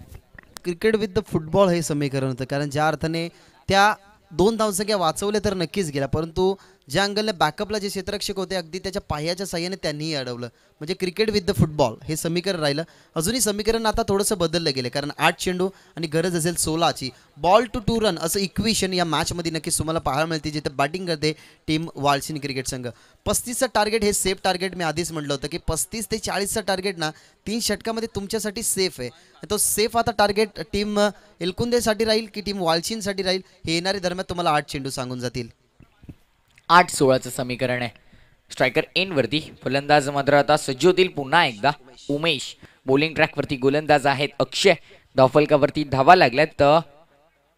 क्रिकेट विथ द फुटबॉल हे समीकरण होतं कारण ज्या अर्थाने त्या दोन धावसंख्या वाचवल्या तर नक्कीच गेल्या परंतु ज्या अँगलने बॅकअपला जे क्षेत्ररक्षक होते अगदी त्याच्या पायाच्या सहाय्याने त्यांनीही अडवलं म्हणजे क्रिकेट विथ द फुटबॉल हे समीकरण राहिलं अजूनही समीकरण आता थोडंसं बदललं गेलं कारण आठ चेंडू आणि गरज असेल सोलाची बॉल टू टू रन असं इक्वेशन या मॅचमध्ये नक्कीच तुम्हाला पाहायला मिळते जिथे बॅटिंग करते टीम वाळसीन क्रिकेट संघ पस्तीसचं टार्गेट हे सेफ टार्गेट मी आधीच म्हटलं होतं की पस्तीस ते चाळीसचं टार्गेट ना तीन षटकामध्ये तुमच्यासाठी सेफ आहे तो सेफ आता टार्गेट टीम एलकुंदेसाठी राहील की टीम वालचिनसाठी राहील हे येणारे दरम्यान तुम्हाला आठ चेंडू सांगून जातील आठ सोळाचं समीकरण आहे स्ट्रायकर एन वरती फलंदाज मात्र आता सज्ज होतील पुन्हा एकदा उमेश बॉलिंग ट्रॅकवरती गोलंदाज आहेत अक्षय वरती धावा लागल्यात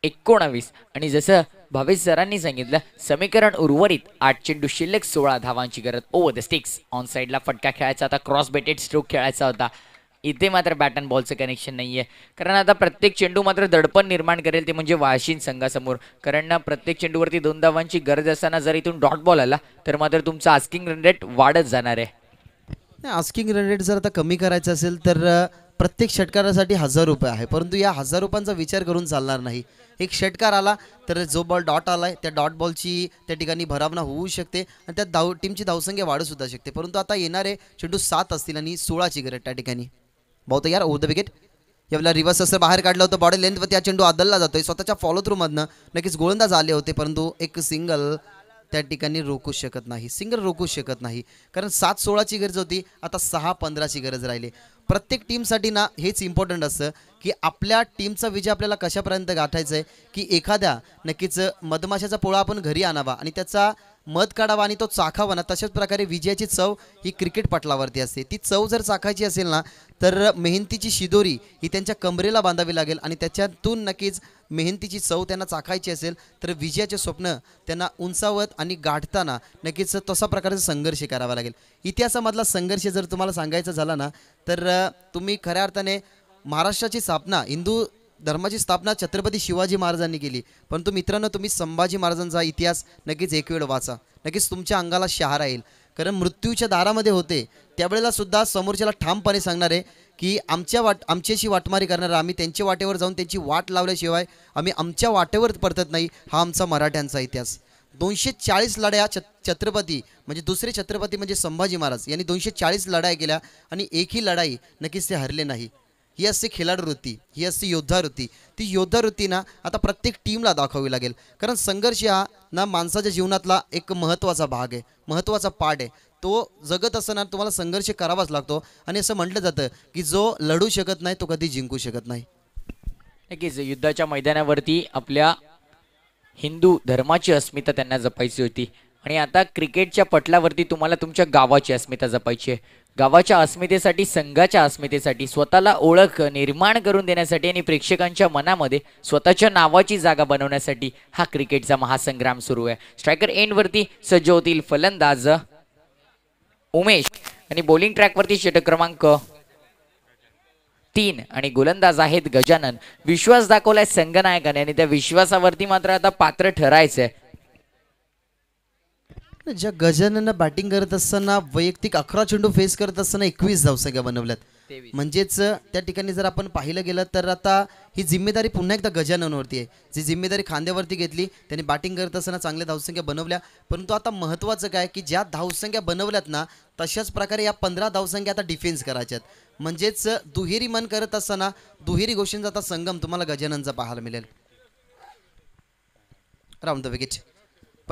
एकोणावीस आणि जसं भावेश सरांनी सांगितलं समीकरण उर्वरित आठ चेंडू शिल्लक सोळा धावांची गरज ओव्हर द स्टिक्स ऑन साइडला फटका खेळायचा होता क्रॉस बेटेड स्ट्रोक खेळायचा होता इथे मात्र बॅट अँड बॉलचं कनेक्शन नाही आहे कारण आता प्रत्येक चेंडू मात्र दडपण निर्माण करेल ते म्हणजे वाशिन संघासमोर कारण ना प्रत्येक चेंडूवरती दोन धावांची गरज असताना जर इथून डॉट बॉल आला तर मात्र तुमचा आस्किंग रन रेट वाढत जाणार आहे आस्किंग रन रेट जर आता कमी करायचं असेल तर प्रत्येक षटकारासाठी हजार रुपये आहे परंतु या हजार रुपयांचा विचार करून चालणार नाही एक षटकार आला तर जो बॉल डॉट आला आहे त्या डॉट बॉलची त्या ठिकाणी भरावना होऊ शकते आणि त्या धाव टीमची धावसंख्या सुद्धा शकते परंतु आता येणारे चेंडू सात असतील आणि सोळाची गरज त्या ठिकाणी बहुत यार ओव्हर द विकेट यावेळेला रिवर्स असं बाहेर काढलं होतं बॉडी वरती त्या चेंडू आदलला जातोय स्वतःच्या फॉलो थ्रू थ्रूमधनं नक्कीच गोलंदाज आले होते परंतु एक सिंगल त्या ठिकाणी रोखू शकत नाही सिंगल रोकू शकत नाही कारण सात सोळाची गरज होती आता सहा पंधराची गरज राहिली प्रत्येक टीमसाठी ना हेच इम्पॉर्टंट असतं की आपल्या टीमचा विजय आपल्याला कशापर्यंत गाठायचा आहे की एखाद्या नक्कीच मधमाशाचा पोळा आपण घरी आणावा आणि त्याचा मध काढावा आणि तो चाखावा ना तशाच प्रकारे विजयाची चव ही क्रिकेट पटलावरती असते ती चव जर चाखायची असेल ना तर मेहनतीची शिदोरी ही त्यांच्या कमरेला बांधावी लागेल आणि त्याच्यातून नक्कीच मेहनतीची चव त्यांना चाखायची असेल तर विजयाचे स्वप्न त्यांना उंचावत आणि गाठताना नक्कीच तसा प्रकारचा संघर्ष करावा लागेल इतिहासामधला संघर्ष जर तुम्हाला सांगायचा झाला ना तर तुम्ही खऱ्या अर्थाने महाराष्ट्राची स्थापना हिंदू धर्माची स्थापना छत्रपती शिवाजी महाराजांनी केली परंतु मित्रांनो तुम्ही संभाजी महाराजांचा इतिहास नक्कीच एक वेळ वाचा नक्कीच तुमच्या अंगाला शहारा येईल कारण मृत्यूच्या दारामध्ये होते त्यावेळेला सुद्धा समोरच्याला ठामपणे आहे की आमच्या वाट आमच्याशी वाटमारी करणारा आम्ही त्यांच्या वाटेवर जाऊन त्यांची वाट लावल्याशिवाय आम्ही आमच्या वाटेवर परतत नाही हा आमचा मराठ्यांचा इतिहास दोनशे चाळीस लढाया छ छत्रपती म्हणजे दुसरे छत्रपती म्हणजे संभाजी महाराज यांनी दोनशे चाळीस लढाई केल्या आणि एकही लढाई नक्कीच ते हरले नाही ही असते खेळाडू वृत्ती ही असते योद्धा वृत्ती ती योद्धा वृत्ती ना आता प्रत्येक टीमला दाखवावी लागेल कारण संघर्ष हा ना माणसाच्या जीवनातला एक महत्त्वाचा भाग आहे महत्त्वाचा पाठ आहे तो जगत असताना तुम्हाला संघर्ष करावाच लागतो आणि असं म्हटलं जातं की जो लढू शकत नाही तो कधी जिंकू शकत नाही नक्कीच युद्धाच्या मैदानावरती आपल्या हिंदू धर्माची अस्मिता त्यांना जपायची होती आणि आता क्रिकेटच्या पटलावरती तुम्हाला तुमच्या गावाची अस्मिता जपायची आहे गावाच्या अस्मितेसाठी संघाच्या अस्मितेसाठी स्वतःला ओळख निर्माण करून देण्यासाठी आणि प्रेक्षकांच्या मनामध्ये स्वतःच्या नावाची जागा बनवण्यासाठी हा क्रिकेटचा महासंग्राम सुरू आहे स्ट्रायकर एंडवरती सज्ज होतील फलंदाज उमेश आणि बॉलिंग ट्रॅकवरती षटक क्रमांक तीन आणि गोलंदाज आहेत गजानन विश्वास दाखवलाय संघनायकाने आणि त्या विश्वासावरती मात्र आता पात्र ठरायचंय ज्या गजाननं बॅटिंग करत असताना वैयक्तिक अकरा चेंडू फेस करत असताना एकवीस धावसंख्या बनवल्यात म्हणजेच त्या ठिकाणी जर आपण पाहिलं गेलं तर आता ही जिम्मेदारी पुन्हा एकदा गजाननवरती आहे जी जिम्मेदारी खांद्यावरती घेतली त्यांनी बॅटिंग करत असताना चांगल्या धावसंख्या बनवल्या परंतु आता महत्त्वाचं काय की ज्या धावसंख्या बनवल्यात ना तशाच प्रकारे या पंधरा धावसंख्या आता डिफेन्स करायच्यात म्हणजेच दुहेरी मन करत असताना दुहेरी गोष्टींचा आता संगम तुम्हाला गजाननचा पाहायला मिळेल राऊंड द विकेट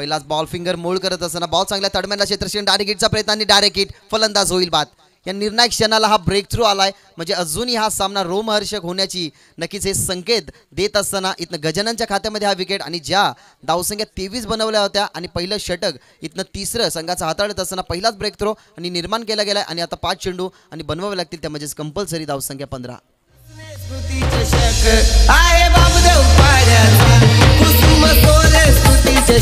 पहिलाच बॉल फिंगर मूळ करत असताना बॉल चांगल्या तडम्याला क्षेत्रक्षण डायरेक्ट हिटचा प्रयत्न आणि डायरेक्ट हिट फलंदाज होईल बाद या निर्णायक क्षणाला हा ब्रेक थ्रू आलाय म्हणजे अजूनही हा सामना रोमहर्षक होण्याची नक्कीच हे संकेत देत असताना इथनं गजाननच्या खात्यामध्ये हा विकेट आणि ज्या धावसंख्या तेवीस बनवल्या होत्या आणि पहिलं षटक इथनं तिसरं संघाचा हाताळत असताना पहिलाच ब्रेक थ्रो आणि निर्माण केला गेलाय आणि आता पाच चेंडू आणि बनवावे लागतील त्या म्हणजेच कंपल्सरी धावसंख्या पंधरा पंधरा स्तुतीचे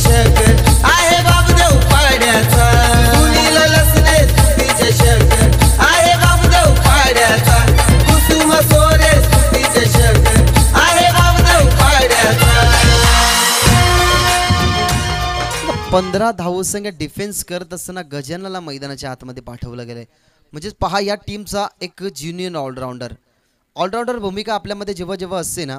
संख्या डिफेन्स करत असताना गजानला मैदानाच्या आतमध्ये पाठवलं गेलंय म्हणजेच पहा या टीमचा एक ज्युनियन ऑलराउंडर ऑलराऊंडर भूमिका आपल्यामध्ये जेव्हा जेव्हा असते ना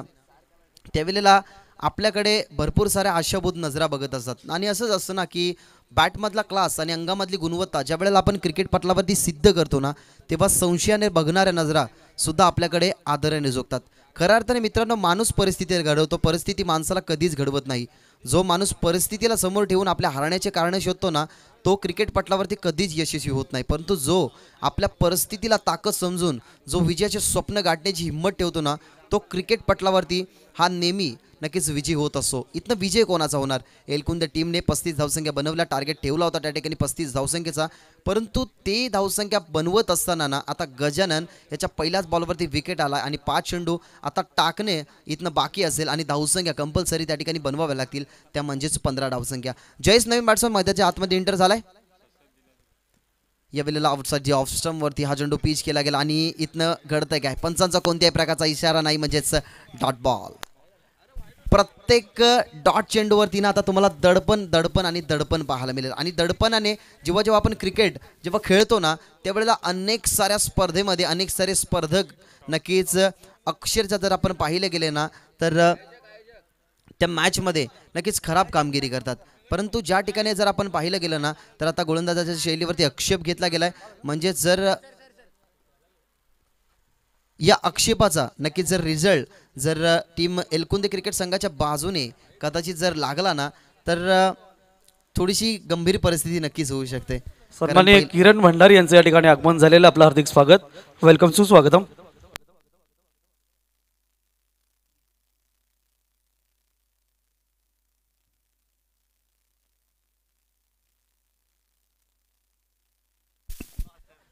त्यावेळेला आपल्याकडे भरपूर साऱ्या आशाभूत नजरा बघत असतात आणि असंच असतं ना की बॅटमधला क्लास आणि अंगामधली गुणवत्ता ज्या वेळेला आपण क्रिकेट पटलावरती सिद्ध करतो ना तेव्हा संशयाने बघणाऱ्या नजरा सुद्धा आपल्याकडे आदराने जोगतात खऱ्या अर्थाने मित्रांनो माणूस परिस्थितीवर घडवतो परिस्थिती माणसाला कधीच घडवत नाही जो माणूस परिस्थितीला समोर ठेवून आपल्या हारण्याचे कारण शोधतो ना तो क्रिकेट पटलावरती कधीच यशस्वी होत नाही परंतु जो आपल्या परिस्थितीला ताकद समजून जो विजयाचे स्वप्न गाठण्याची हिंमत ठेवतो ना तो क्रिकेट पटलावरती हा नेहमी नक्कीच विजय होत असो इथनं विजय कोणाचा होणार एलकुंद टीमने पस्तीस धावसंख्या बनवला टार्गेट ठेवला होता त्या ठिकाणी पस्तीस धावसंख्येचा परंतु ते धावसंख्या बनवत असताना ना आता गजानन याच्या पहिल्याच बॉलवरती विकेट आला आणि पाच चेंडू आता टाकणे इथनं बाकी असेल आणि धावसंख्या कंपल्सरी त्या ठिकाणी बनवाव्या लागतील त्या म्हणजेच पंधरा धावसंख्या जयस नवीन बॅट्समन मैदाच्या आतमध्ये एंटर झाला आहे या वेळेला आउटसाईड ऑफ ऑफस्टमवरती हा झेंडू पीच केला गेला आणि इथनं आहे काय पंचांचा कोणत्याही प्रकारचा इशारा नाही म्हणजेच डॉट बॉल प्रत्येक डॉट चेंडूवरती ना आता तुम्हाला दडपण दडपण आणि दडपण पाहायला मिळेल आणि दडपणाने जेव्हा जेव्हा आपण क्रिकेट जेव्हा खेळतो ना त्यावेळेला अनेक साऱ्या स्पर्धेमध्ये अनेक सारे स्पर्धक नक्कीच अक्षरशः जर आपण पाहिले गेले ना तर त्या मॅचमध्ये नक्कीच खराब कामगिरी करतात परंतु ज्या ठिकाणी जर आपण पाहिलं गेलं ना तर आता गोलंदाजाच्या शैलीवरती आक्षेप घेतला गेलाय म्हणजे जर या आक्षेपाचा नक्कीच जर रिझल्ट जर टीम एलकुंदे क्रिकेट संघाच्या बाजूने कदाचित जर लागला ना तर थोडीशी गंभीर परिस्थिती नक्कीच होऊ शकते सन्मान्य किरण भंडारी यांचं या ठिकाणी आगमन झालेलं आपलं हार्दिक स्वागत वेलकम स्वागतम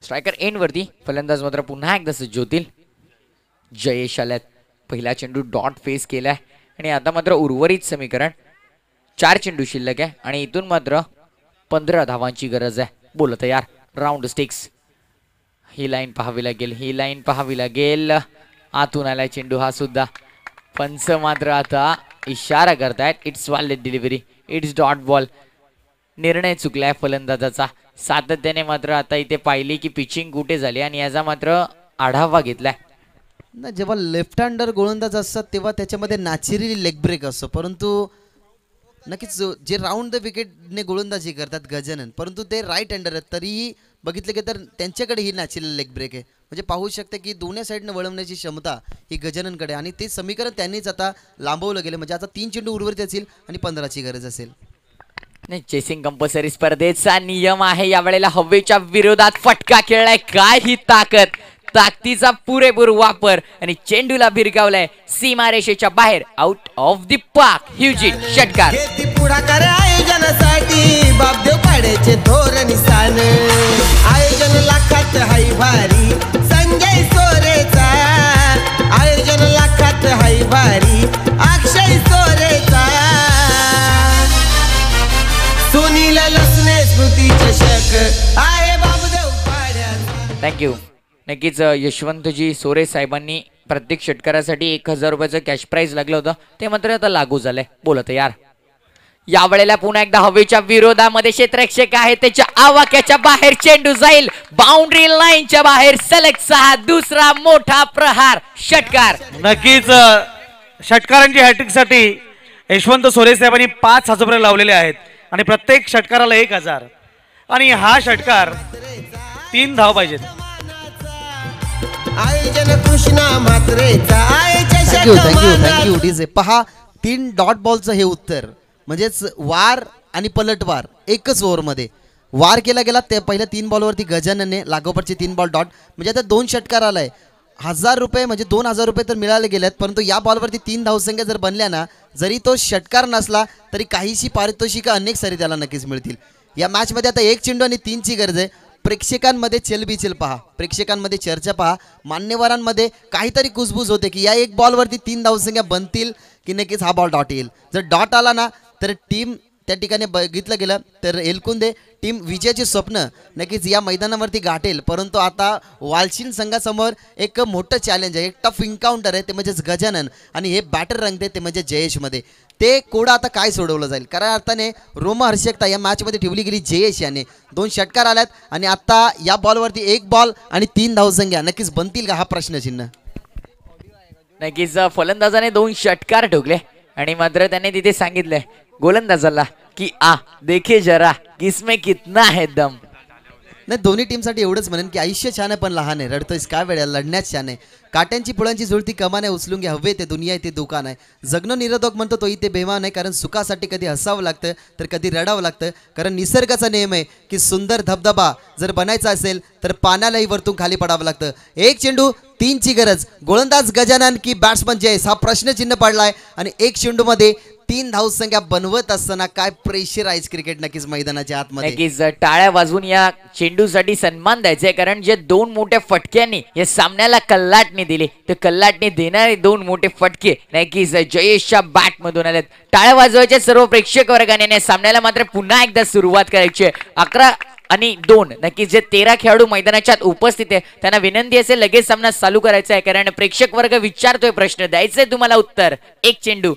स्ट्रायकर एंडवरती फलंदाज मात्र पुन्हा एकदा सज्ज होतील जयेश आल्यात पहिला चेंडू डॉट फेस केलाय आणि आता मात्र उर्वरित समीकरण चार चेंडू शिल्लक आहे आणि इथून मात्र पंधरा धावांची गरज आहे बोलत यार राऊंड स्टिक्स ही लाईन पाहावी लागेल ही लाईन पाहावी लागेल आतून आलाय चेंडू हा सुद्धा पंच मात्र आता इशारा करतायत इट्स वाल डिलिव्हरी इट्स डॉट बॉल निर्णय चुकलाय फलंदाजाचा सातत्याने मात्र आता इथे पाहिले की पिचिंग कुठे झाली आणि याचा मात्र आढावा घेतलाय ना जेव्हा लेफ्ट हँडर गोलंदाज असतात तेव्हा त्याच्यामध्ये नॅचरली लेग ब्रेक असतो परंतु नक्कीच जे राऊंड द विकेटने गोलंदाजी करतात गजानन परंतु ते राईट हँडर आहेत तरीही बघितलं की तर त्यांच्याकडे ही नॅचरल लेग ब्रेक आहे म्हणजे पाहू शकते की दोन्ही साईडनं वळवण्याची क्षमता ही गजाननकडे आणि ते समीकरण त्यांनीच आता लांबवलं गेलं म्हणजे आता तीन चेंडू उर्वरती असतील आणि पंधराची गरज असेल चेसिंग कंपल्सरी स्पर्धेचा नियम आहे यावेळेला हवेच्या विरोधात फटका खेळलाय काय ही ताकद ताकदीचा पुरेपूर वापर आणि चेंडूला सीमा सीमारेषेच्या बाहेर आउट ऑफ द पार्क ह्युजिन षटकार आयोजनासाठी बाबदेव पाड्याचे धोरण आयोजन लाखात हाय भारी संजय सोरेचा आयोजन लाखात हाय भारी अक्षय सोरेचा थँक चषक आहे बाबदेव पाड्या थँक्यू नक्कीच यशवंतजी सोरे साहेबांनी प्रत्येक षटकारासाठी एक हजार रुपयाचं कॅश प्राईज लागलं होतं ते मात्र आता लागू झालंय बोलत यार या वेळेला पुन्हा एकदा हवेच्या विरोधामध्ये क्षेत्रक्षक आहे त्याच्या आवाक्याच्या बाहेर चेंडू जाईल बाउंड्री लाईनच्या बाहेर सलग सहा दुसरा मोठा प्रहार षटकार नक्कीच षटकारांची हॅट्रिकसाठी यशवंत सोरे साहेबांनी पाच हजार रुपये लावलेले आहेत आणि प्रत्येक षटकाराला एक हजार आणि हा षटकार तीन धाव पाहिजेत पहा तीन डॉट बॉलचं हे उत्तर म्हणजेच वार आणि पलटवार एकच ओव्हरमध्ये वार केला गेला ते पहिल्या तीन बॉलवरती गजनने लागोपाठचे तीन बॉल डॉट म्हणजे आता दोन षटकार आलाय हजार रुपये म्हणजे दोन हजार रुपये तर मिळाले गेलेत परंतु या बॉलवरती तीन धावसंख्या जर बनल्या ना जरी तो षटकार नसला तरी काहीशी पारितोषिका अनेक सारी त्याला नक्कीच मिळतील या मॅचमध्ये आता एक चेंडू आणि तीनची गरज आहे प्रेक्षकांमध्ये चेलबिचेल पहा प्रेक्षकांमध्ये चर्चा पहा मान्यवरांमध्ये काहीतरी कुजबूज होते की या एक बॉलवरती तीन धावसंख्या बनतील की नक्कीच हा बॉल डॉट येईल जर डॉट आला ना तर टीम त्या ठिकाणी बघितलं गेलं तर एलकुंदे टीम विजयाचे स्वप्न नक्कीच या मैदानावरती गाठेल परंतु आता वालशीन संघासमोर एक मोठं चॅलेंज आहे एक टफ इन्काउंटर आहे ते म्हणजेच गजानन आणि हे बॅटर रंगते ते म्हणजे जयेशमध्ये ते कोडा आता काय सोडवलं जाईल कारण अर्थाने रोमहर्षकता या मॅचमध्ये ठेवली गेली जयेश याने दोन षटकार आल्यात आणि आता या बॉलवरती एक बॉल आणि तीन धावसंख्या नक्कीच बनतील का हा प्रश्नचिन्ह नक्कीच फलंदाजाने दोन षटकार ठोकले आणि मात्र त्याने तिथे सांगितलंय गोलंदाजाला की आ देखे जरा किसमे कितना है दम नाही दोन्ही टीमसाठी एवढंच म्हणेन की आयुष्य छान आहे पण लहान आहे रडतोयस काय वेळ लढण्यात छान आहे काट्यांची पुळांची झुळती कमान आहे उचलून घ्या हवे ते दुनिया ते दुकान आहे जगणं निरोधक म्हणतो तो इथे बेमान आहे कारण सुखासाठी कधी हसावं लागतं तर कधी रडावं लागतं कारण निसर्गाचा नियम आहे की सुंदर धबधबा जर बनायचा असेल तर पाण्यालाही वरतून खाली पडावं लागतं एक चेंडू तीनची गरज गोलंदाज गजानन की बॅट्समन जयस हा प्रश्नचिन्ह पडला आणि एक चेंडूमध्ये तीन धावसंख्या बनवत असताना काय प्रेशर आहेच क्रिकेट नक्कीच मैदानाच्या आतमध्ये नक्कीच टाळ्या वाजवून या चेंडूसाठी सन्मान द्यायचा कारण जे दोन मोठ्या फटक्यांनी या सामन्याला कल्लाटणी दिली तर कल्लाटणी देणारे दोन मोठे फटके नक्कीच जयेशच्या बॅटमधून आलेत टाळ्या वाजवायच्या सर्व प्रेक्षक वर्गाने या सामन्याला मात्र पुन्हा एकदा सुरुवात करायची आहे अकरा आणि दोन नक्कीच जे तेरा खेळाडू मैदानाच्या उपस्थित आहे त्यांना विनंती असेल लगेच सामना चालू करायचा आहे कारण प्रेक्षक वर्ग विचारतोय प्रश्न द्यायचंय तुम्हाला उत्तर एक चेंडू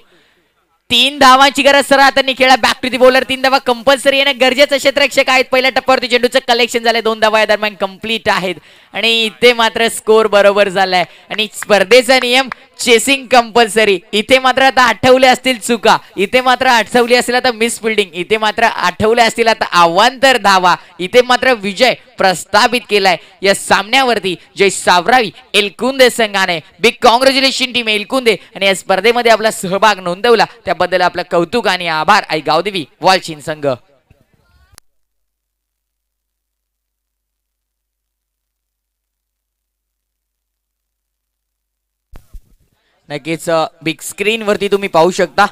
तीन धावांची गरज सर आता खेळा बॅक टू दी बॉलर तीन धावा कंपल्सरी येणं गरजेचं क्षेत्ररक्षक आहेत पहिल्या टप्प्यावरती चेंडूचं कलेक्शन झालं दोन धावा या दरम्यान कंप्लीट आहेत आणि इथे मात्र स्कोर बरोबर झालाय आणि स्पर्धेचा नियम चेसिंग कंपल्सरी इथे मात्र आता आठवले असतील चुका इथे मात्र आठवली असेल आता मिस फिल्डिंग इथे मात्र आठवले असतील आता आव्हांतर धावा इथे मात्र विजय प्रस्थापित केलाय या सामन्यावरती जय सावरावी एलकुंदे संघाने बिग कॉंग्रॅच्युलेशन टीम एलकुंदे आणि या स्पर्धेमध्ये आपला सहभाग नोंदवला त्याबद्दल आपलं कौतुक आणि आभार आई गावदेवी वॉलचिन संघ नक्कीच बिग वरती तुम्ही पाहू शकता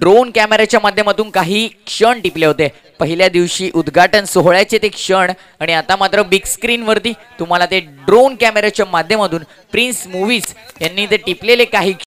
ड्रोन कॅमेऱ्याच्या माध्यमातून काही क्षण टिपले होते पहिल्या दिवशी उद्घाटन सोहळ्याचे ते क्षण आणि आता मात्र बिग वरती तुम्हाला ते ड्रोन कॅमेऱ्याच्या माध्यमातून प्रिन्स मूव्हीज यांनी ते टिपलेले काही